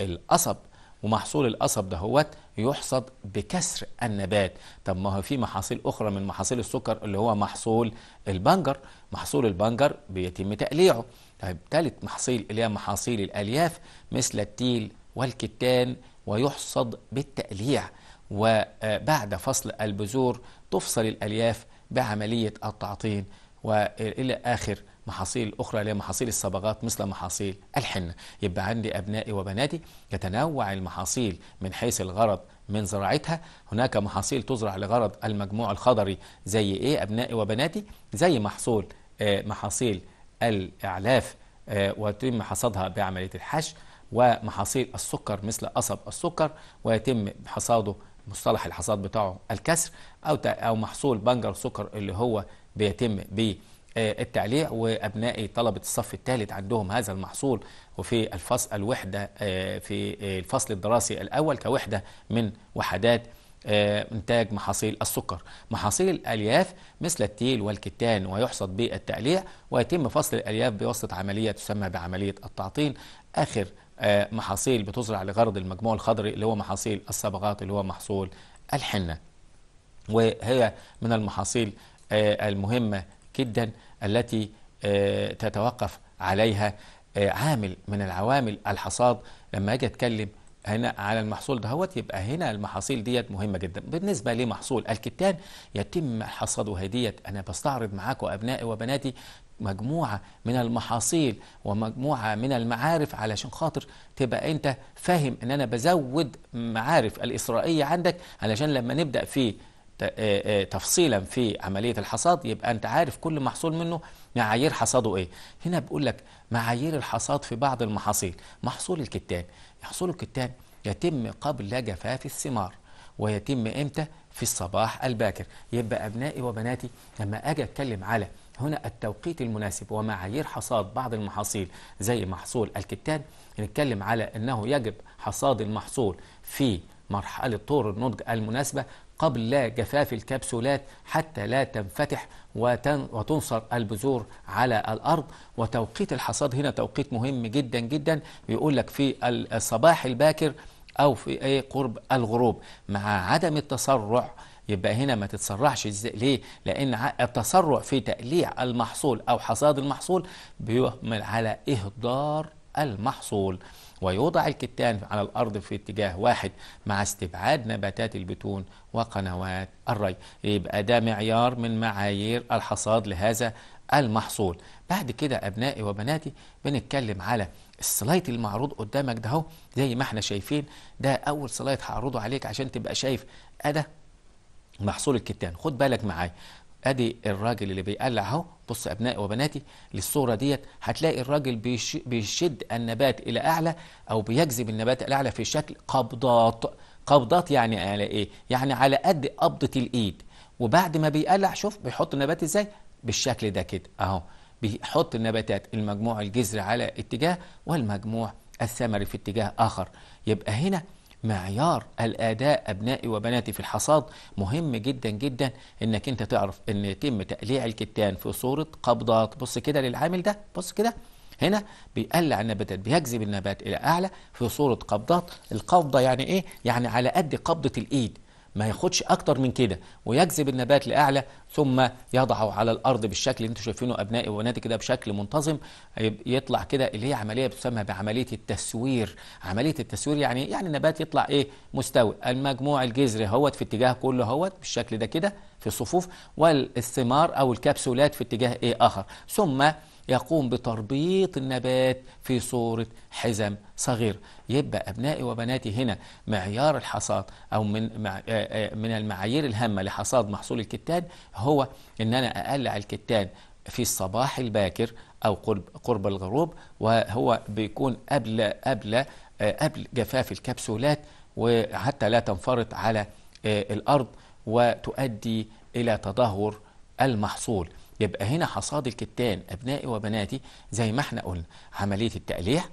القصب ومحصول القصب دهوت يحصد بكسر النبات طب ما هو في محاصيل اخرى من محاصيل السكر اللي هو محصول البنجر محصول البنجر بيتم تقليعه طيب ثالث محصيل اللي هي محاصيل الالياف مثل التيل والكتان ويحصد بالتقليع وبعد فصل البذور تفصل الالياف بعملية التعطيل وإلى آخر محاصيل أخرى اللي محاصيل الصبغات مثل محاصيل الحنة يبقى عندي أبنائي وبناتي يتنوع المحاصيل من حيث الغرض من زراعتها هناك محاصيل تزرع لغرض المجموع الخضري زي إيه أبنائي وبناتي زي محصول آه، محاصيل الإعلاف آه، ويتم حصادها بعملية الحشو ومحاصيل السكر مثل قصب السكر ويتم حصاده مصطلح الحصاد بتاعه الكسر او او محصول بنجر سكر اللي هو بيتم بالتعليق آه، التعليع وابنائي طلبه الصف الثالث عندهم هذا المحصول وفي الفصل الوحده آه، في الفصل الدراسي الاول كوحده من وحدات آه، انتاج محاصيل السكر محاصيل الالياف مثل التيل والكتان ويحصد بالتأليع ويتم فصل الالياف بواسطه عمليه تسمى بعمليه التعطيل اخر محاصيل بتزرع لغرض المجموع الخضري اللي هو محاصيل الصبغات اللي هو محصول الحنة وهي من المحاصيل آه، المهمة جدا التي آه، تتوقف عليها آه، عامل من العوامل الحصاد لما اجي اتكلم هنا على المحصول دهوت يبقى هنا المحاصيل ديت مهمه جدا بالنسبه لمحصول الكتان يتم حصاده هديت انا بستعرض معاكم ابنائي وبناتي مجموعة من المحاصيل ومجموعة من المعارف علشان خاطر تبقى أنت فاهم أن أنا بزود معارف الإسرائيلية عندك علشان لما نبدأ في آه، آه، تفصيلا في عملية الحصاد يبقى أنت عارف كل محصول منه معايير حصاده إيه هنا بقول لك معايير الحصاد في بعض المحاصيل محصول الكتان محصول الكتان يتم قبل جفاف الثمار ويتم امتى في الصباح الباكر يبقى ابنائي وبناتي لما اجي اتكلم على هنا التوقيت المناسب ومعايير حصاد بعض المحاصيل زي محصول الكتان نتكلم على أنه يجب حصاد المحصول في مرحلة طور النضج المناسبة قبل لا جفاف الكبسولات حتى لا تنفتح وتن وتنصر البذور على الأرض وتوقيت الحصاد هنا توقيت مهم جدا جدا بيقول لك في الصباح الباكر أو في أي قرب الغروب مع عدم التسرع يبقى هنا ما تتسرعش ازاي ليه لان التسرع في تقليع المحصول او حصاد المحصول بيحمل على اهدار المحصول ويوضع الكتان على الأرض في اتجاه واحد مع استبعاد نباتات البتون وقنوات الري يبقى ده معيار من معايير الحصاد لهذا المحصول بعد كده أبنائي وبناتي بنتكلم على السلايت المعروض قدامك ده زي ما احنا شايفين ده أول سلايت هعرضه عليك عشان تبقى شايف أده محصول الكتان خد بالك معايا ادي الراجل اللي بيقلع اهو بص ابنائي وبناتي للصوره ديت هتلاقي الراجل بيشد النبات الى اعلى او بيجذب النبات الى اعلى في شكل قبضات قبضات يعني على ايه يعني على قد قبضه الايد وبعد ما بيقلع شوف بيحط النبات ازاي بالشكل ده كده اهو بيحط النباتات المجموع الجذري على اتجاه والمجموع الثمري في اتجاه اخر يبقى هنا معيار الاداء ابنائي وبناتي في الحصاد مهم جدا جدا انك انت تعرف ان يتم تقليع الكتان في صوره قبضات بص كده للعامل ده بص كده هنا بيقلع النباتات بيجذب النبات الى اعلى في صوره قبضات القبضه يعني ايه يعني على قد قبضه الايد ما ياخدش اكتر من كده ويجذب النبات لاعلى ثم يضعه على الارض بالشكل اللي انتم شايفينه ابنائي وبناتي كده بشكل منتظم يطلع كده اللي هي عمليه بتسمى بعمليه التسوير عمليه التسوير يعني يعني النبات يطلع ايه مستوي المجموع الجذري اهوت في اتجاه كله اهوت بالشكل ده كده في الصفوف والثمار او الكبسولات في اتجاه ايه اخر ثم يقوم بتربيط النبات في صورة حزم صغير يبقى أبنائي وبناتي هنا معيار الحصاد أو من آه، آه، من المعايير الهامة لحصاد محصول الكتان هو إن أنا أقلع الكتان في الصباح الباكر أو قرب قرب الغروب وهو بيكون قبل قبل آه، قبل جفاف الكبسولات وحتى لا تنفرط على الأرض وتؤدي إلى تدهور المحصول يبقى هنا حصاد الكتان أبنائي وبناتي زي ما احنا قلنا عملية التقليع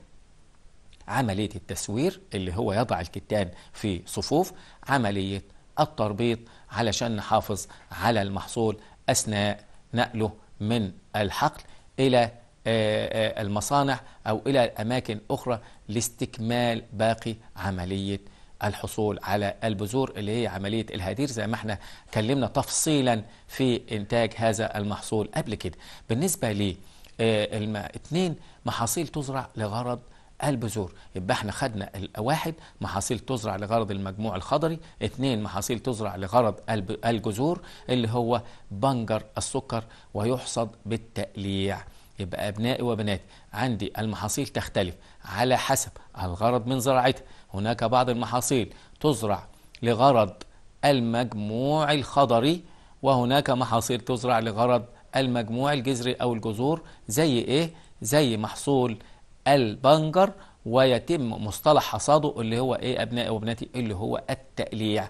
عملية التسوير اللي هو يضع الكتان في صفوف عملية التربيط علشان نحافظ على المحصول أثناء نقله من الحقل إلى آه، آه، المصانع أو إلى أماكن أخرى لاستكمال باقي عملية الحصول على البذور اللي هي عملية الهدير زي ما احنا كلمنا تفصيلا في إنتاج هذا المحصول قبل كده بالنسبة لي آه، الماء اتنين محاصيل تزرع لغرض البذور يبقى احنا خدنا واحد محاصيل تزرع لغرض المجموع الخضري اثنين محاصيل تزرع لغرض الجذور اللي هو بنجر السكر ويحصد بالتقليع يبقى أبنائي وبناتي عندي المحاصيل تختلف على حسب الغرض من زراعتها هناك بعض المحاصيل تزرع لغرض المجموع الخضري وهناك محاصيل تزرع لغرض المجموع الجذري أو الجذور زي إيه؟ زي محصول البنجر ويتم مصطلح حصاده اللي هو إيه أبنائي وبناتي اللي هو التقليع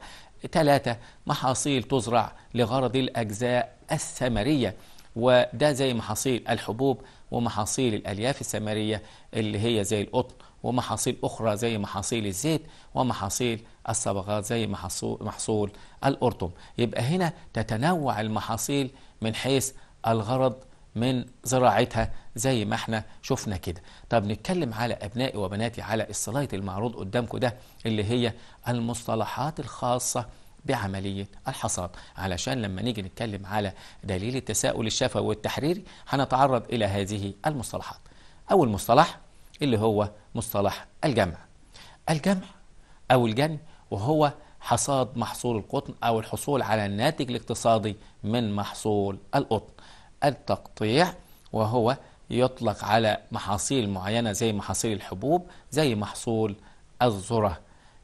ثلاثة محاصيل تزرع لغرض الأجزاء الثمرية وده زي محاصيل الحبوب ومحاصيل الألياف السمريه اللي هي زي القطن ومحاصيل أخرى زي محاصيل الزيت ومحاصيل الصبغات زي محصول, محصول الأرطم يبقى هنا تتنوع المحاصيل من حيث الغرض من زراعتها زي ما احنا شفنا كده طب نتكلم على أبنائي وبناتي على السلايت المعروض قدامكم ده اللي هي المصطلحات الخاصة بعملية الحصاد علشان لما نيجي نتكلم على دليل التساؤل الشفوي والتحريري هنتعرض إلى هذه المصطلحات أول مصطلح اللي هو مصطلح الجمع الجمع أو الجن وهو حصاد محصول القطن أو الحصول على الناتج الاقتصادي من محصول القطن التقطيع وهو يطلق على محاصيل معينة زي محاصيل الحبوب زي محصول الذرة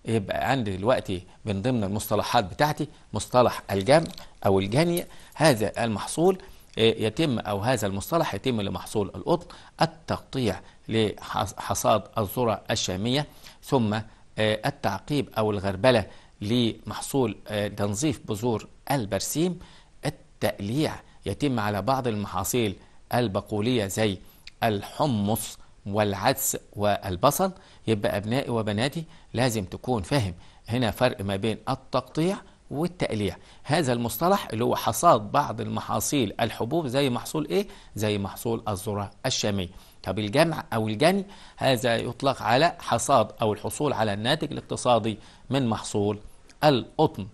يبقى عندي دلوقتي من ضمن المصطلحات بتاعتي مصطلح الجمع أو الجني هذا المحصول آه، يتم أو هذا المصطلح يتم لمحصول القطن التقطيع لحصاد الذرة الشامية ثم آه، التعقيب أو الغربلة لمحصول آه، تنظيف بذور البرسيم التقليع يتم على بعض المحاصيل البقولية زي الحمص والعدس والبصل يبقى أبنائي وبناتي لازم تكون فاهم هنا فرق ما بين التقطيع والتقليع هذا المصطلح اللي هو حصاد بعض المحاصيل الحبوب زي محصول ايه زي محصول الذره الشاميه طب الجمع او الجني هذا يطلق على حصاد او الحصول على الناتج الاقتصادي من محصول القطن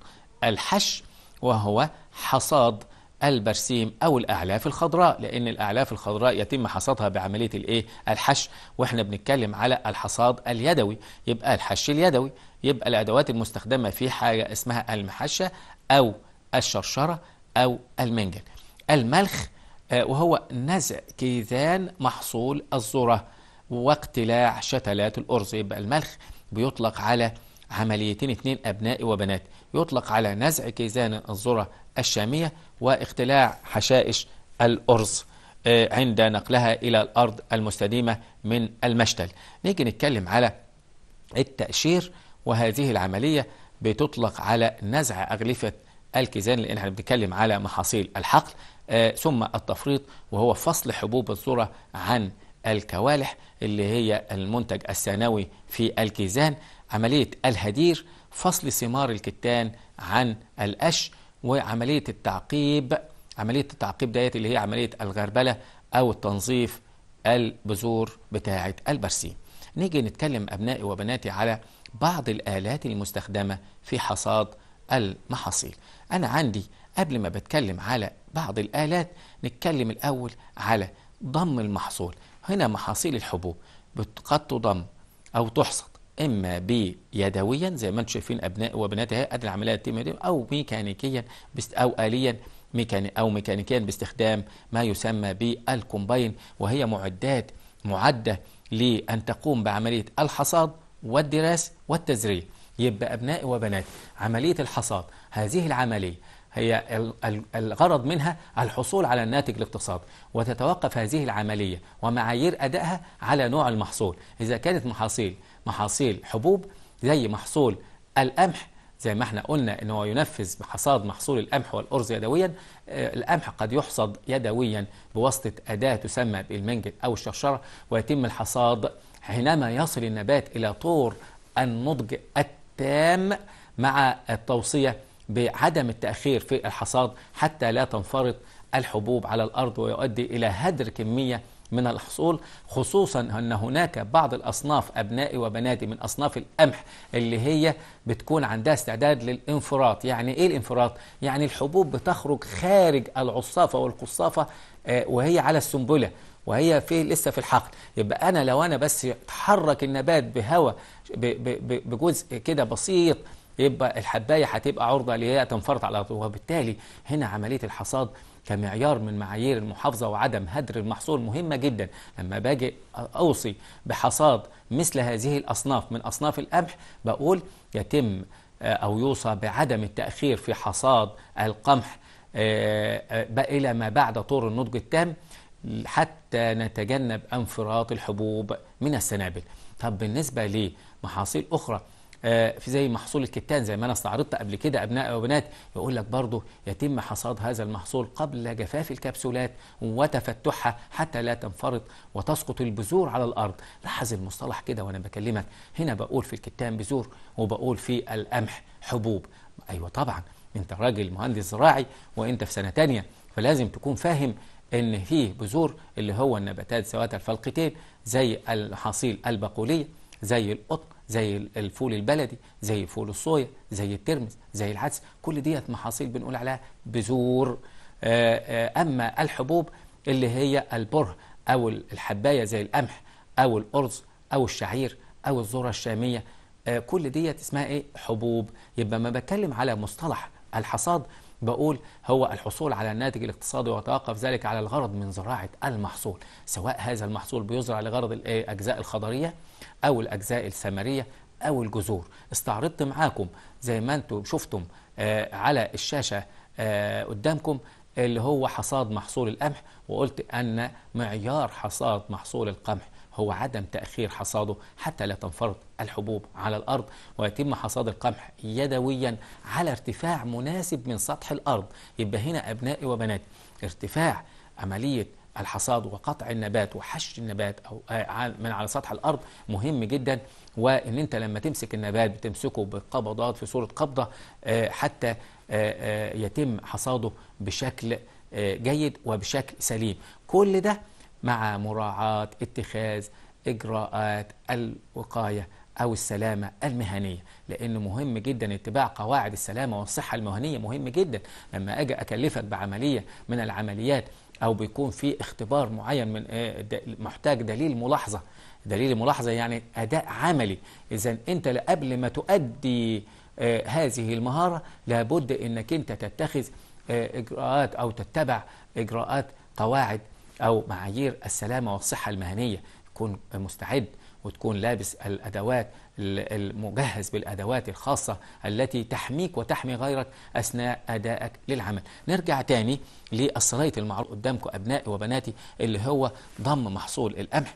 الحش وهو حصاد البرسيم او الاعلاف الخضراء لان الاعلاف الخضراء يتم حصادها بعمليه الايه الحش واحنا بنتكلم على الحصاد اليدوي يبقى الحش اليدوي يبقى الادوات المستخدمه في حاجه اسمها المحشه او الشرشره او المنجل الملخ آه، وهو نزع كيذان محصول الذره واقتلاع شتلات الارز يبقى الملخ بيطلق على عمليتين اثنين أبناء وبنات يطلق على نزع كيزان الذرة الشامية واختلاع حشائش الأرز آه، عند نقلها إلى الأرض المستديمة من المشتل نيجي نتكلم على التأشير وهذه العملية بتطلق على نزع أغلفة الكيزان لأن احنا بنتكلم على محاصيل الحقل آه، ثم التفريط وهو فصل حبوب الذرة عن الكوالح اللي هي المنتج الثانوي في الكيزان عملية الهدير فصل ثمار الكتان عن القش وعملية التعقيب عملية التعقيب ديت اللي هي عملية الغربلة أو التنظيف البذور بتاعة البرسيم نيجي نتكلم أبنائي وبناتي على بعض الآلات المستخدمة في حصاد المحاصيل أنا عندي قبل ما بتكلم على بعض الآلات نتكلم الأول على ضم المحصول هنا محاصيل الحبوب قد تضم أو تحصد إما بيدويا زي ما انتم شايفين أبناء وبنات أهي أدي العملية تتم أو ميكانيكيا أو آليا ميكاني أو ميكانيكيا باستخدام ما يسمى بالكومباين وهي معدات معدة لأن تقوم بعملية الحصاد والدراس والتزريع يبقى أبنائي وبنات عملية الحصاد هذه العملية هي الغرض منها الحصول على الناتج الاقتصادي وتتوقف هذه العملية ومعايير أدائها على نوع المحصول إذا كانت محاصيل محاصيل حبوب زي محصول القمح زي ما احنا قلنا ان هو ينفذ بحصاد محصول القمح والارز يدويا آه، القمح قد يحصد يدويا بواسطه اداه تسمى بالمنجل او الشرشره ويتم الحصاد حينما يصل النبات الى طور النضج التام مع التوصيه بعدم التاخير في الحصاد حتى لا تنفرط الحبوب على الارض ويؤدي الى هدر كميه من الحصول خصوصا أن هناك بعض الأصناف أبنائي وبناتي من أصناف القمح اللي هي بتكون عندها استعداد للانفراط يعني إيه الانفراط؟ يعني الحبوب بتخرج خارج العصافة والقصافة آه، وهي على السنبلة وهي في لسه في الحقل يبقى أنا لو أنا بس اتحرك النبات بهواء بجزء كده بسيط يبقى الحبايه هتبقى عرضه ليها تنفرط على طول وبالتالي هنا عمليه الحصاد كمعيار من معايير المحافظة وعدم هدر المحصول مهمة جدا لما باجي أوصي بحصاد مثل هذه الأصناف من أصناف القمح بقول يتم آه، أو يوصى بعدم التأخير في حصاد القمح آه، آه، إلى ما بعد طور النضج التام حتى نتجنب انفراط الحبوب من السنابل طب بالنسبة لمحاصيل أخرى آه، في زي محصول الكتان زي ما انا استعرضت قبل كده ابناء وبنات يقول لك برضه يتم حصاد هذا المحصول قبل جفاف الكبسولات وتفتحها حتى لا تنفرط وتسقط البذور على الارض لاحظ المصطلح كده وانا بكلمك هنا بقول في الكتان بذور وبقول في القمح حبوب ايوه طبعا انت راجل مهندس زراعي وانت في سنه تانية فلازم تكون فاهم ان في بذور اللي هو النباتات ذوات الفلقتين زي الحصيل البقوليه زي القطن زي الفول البلدي زي فول الصويا زي الترمس زي العدس كل ديت محاصيل بنقول عليها بذور آه، آه، أما الحبوب اللي هي البره أو الحباية زي القمح أو الأرز أو الشعير أو الذرة الشامية آه، كل ديت اسمها إيه حبوب يبقى ما بتكلم على مصطلح الحصاد بقول هو الحصول على الناتج الاقتصادي ويتوقف ذلك على الغرض من زراعة المحصول سواء هذا المحصول بيزرع لغرض الأجزاء الخضرية أو الأجزاء السمرية أو الجذور استعرضت معاكم زي ما أنتم شفتم آه، على الشاشة آه، قدامكم اللي هو حصاد محصول القمح وقلت أن معيار حصاد محصول القمح هو عدم تأخير حصاده حتى لا تنفرط الحبوب على الأرض ويتم حصاد القمح يدويا على ارتفاع مناسب من سطح الأرض يبقى هنا أبنائي وبناتي ارتفاع عملية الحصاد وقطع النبات وحش النبات أو آه، من على سطح الأرض مهم جدا وإن أنت لما تمسك النبات بتمسكه بقبضات في صورة قبضة آه، حتى آه، آه، يتم حصاده بشكل آه، جيد وبشكل سليم كل ده مع مراعاة اتخاذ إجراءات الوقاية أو السلامة المهنية لأنه مهم جدا اتباع قواعد السلامة والصحة المهنية مهم جدا لما أجي أكلفك بعملية من العمليات أو بيكون في اختبار معين من محتاج دليل ملاحظة دليل ملاحظة يعني أداء عملي إذا أنت قبل ما تؤدي آه، هذه المهارة لابد أنك أنت تتخذ آه، إجراءات أو تتبع إجراءات قواعد أو معايير السلامة والصحة المهنية تكون مستعد وتكون لابس الأدوات المجهز بالأدوات الخاصة التي تحميك وتحمي غيرك أثناء أدائك للعمل نرجع تاني للصلاية المعروف قدامكم أبنائي وبناتي اللي هو ضم محصول القمح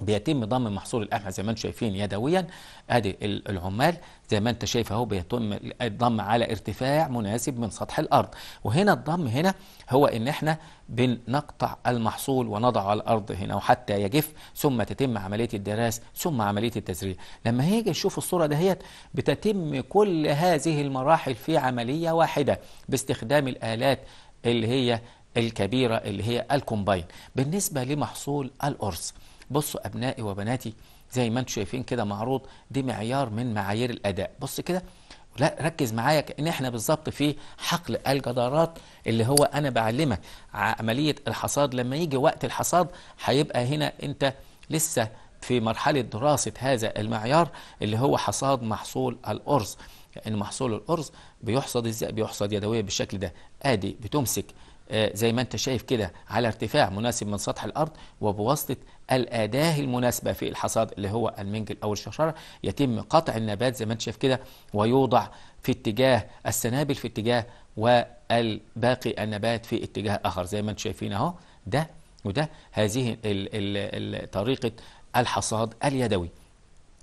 بيتم ضم محصول القمح زي ما انتم شايفين يدويا ادي العمال زي ما انت شايف اهو بيتم الضم على ارتفاع مناسب من سطح الارض وهنا الضم هنا هو ان احنا بنقطع المحصول ونضعه على الارض هنا وحتى يجف ثم تتم عمليه الدراس ثم عمليه التزريع لما هيجي نشوف الصوره دهيت بتتم كل هذه المراحل في عمليه واحده باستخدام الالات اللي هي الكبيره اللي هي الكومباين بالنسبه لمحصول القرص بصوا ابنائي وبناتي زي ما انتم شايفين كده معروض دي معيار من معايير الاداء بص كده لا ركز معايا كان احنا بالظبط في حقل الجدارات اللي هو انا بعلمك عمليه الحصاد لما يجي وقت الحصاد هيبقى هنا انت لسه في مرحله دراسه هذا المعيار اللي هو حصاد محصول الارز لان يعني محصول الارز بيحصد ازاي بيحصد يدويا بالشكل ده ادي بتمسك آه، زي ما انت شايف كده على ارتفاع مناسب من سطح الارض وبواسطه الأداة المناسبة في الحصاد اللي هو المنجل أو الشرشرة يتم قطع النبات زي ما أنت شايف كده ويوضع في اتجاه السنابل في اتجاه والباقي النبات في اتجاه آخر زي ما أنت شايفين أهو ده وده هذه الـ الـ طريقة الحصاد اليدوي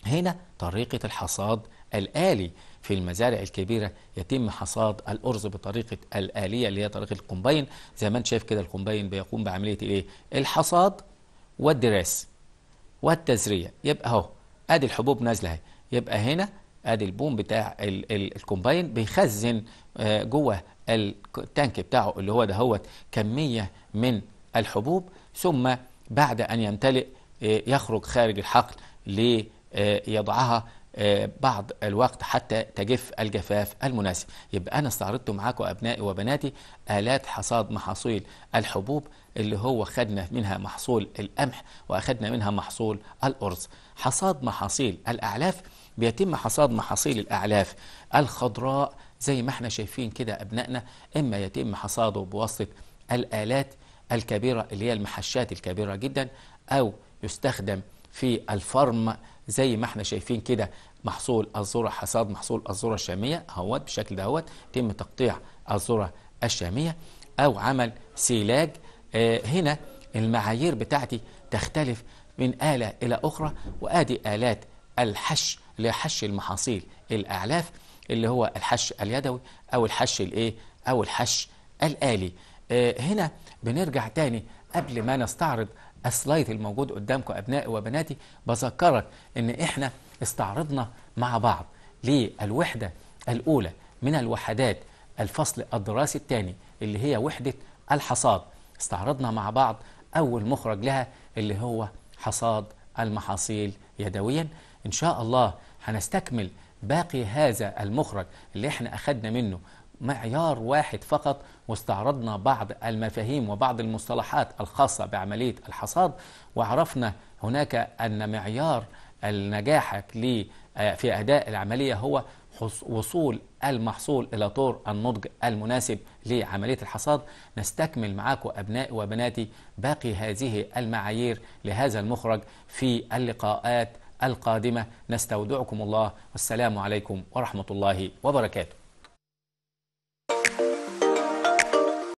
هنا طريقة الحصاد الآلي في المزارع الكبيرة يتم حصاد الأرز بطريقة الآلية اللي هي طريقة القنبين زي ما أنت شايف كده القنبين بيقوم بعملية إيه؟ الحصاد والدراسة والتزريع يبقى اهو ادي الحبوب نازله اهي يبقى هنا ادي البوم بتاع الكومباين بيخزن آه، جوه التانك بتاعه اللي هو دهوت كميه من الحبوب ثم بعد ان يمتلئ آه، يخرج خارج الحقل ليضعها آه، آه، بعض الوقت حتى تجف الجفاف المناسب يبقى أنا استعرضت معاكم أبنائي وبناتي آلات حصاد محاصيل الحبوب اللي هو خدنا منها محصول القمح وأخدنا منها محصول الأرز حصاد محاصيل الأعلاف بيتم حصاد محاصيل الأعلاف الخضراء زي ما احنا شايفين كده أبنائنا إما يتم حصاده بواسطة الآلات الكبيرة اللي هي المحشات الكبيرة جدا أو يستخدم في الفرم زي ما احنا شايفين كده محصول الذره حصاد محصول الذره الشاميه اهوت بالشكل ده اهوت يتم تقطيع الذره الشاميه او عمل سيلاج آه هنا المعايير بتاعتي تختلف من آلة إلى أخرى وآدي آلات الحش لحش المحاصيل الأعلاف اللي هو الحش اليدوي أو الحش الإيه أو الحش الآلي آه هنا بنرجع تاني قبل ما نستعرض السلايد الموجود قدامكم أبنائي وبناتي بذكرك إن إحنا استعرضنا مع بعض للوحدة الأولى من الوحدات الفصل الدراسي الثاني اللي هي وحدة الحصاد استعرضنا مع بعض أول مخرج لها اللي هو حصاد المحاصيل يدويا إن شاء الله هنستكمل باقي هذا المخرج اللي احنا اخذنا منه معيار واحد فقط واستعرضنا بعض المفاهيم وبعض المصطلحات الخاصة بعملية الحصاد وعرفنا هناك أن معيار نجاحك آه، في أداء العملية هو وصول المحصول إلى طور النضج المناسب لعملية الحصاد نستكمل معاكم أبنائي وبناتي باقي هذه المعايير لهذا المخرج في اللقاءات القادمة نستودعكم الله والسلام عليكم ورحمة الله وبركاته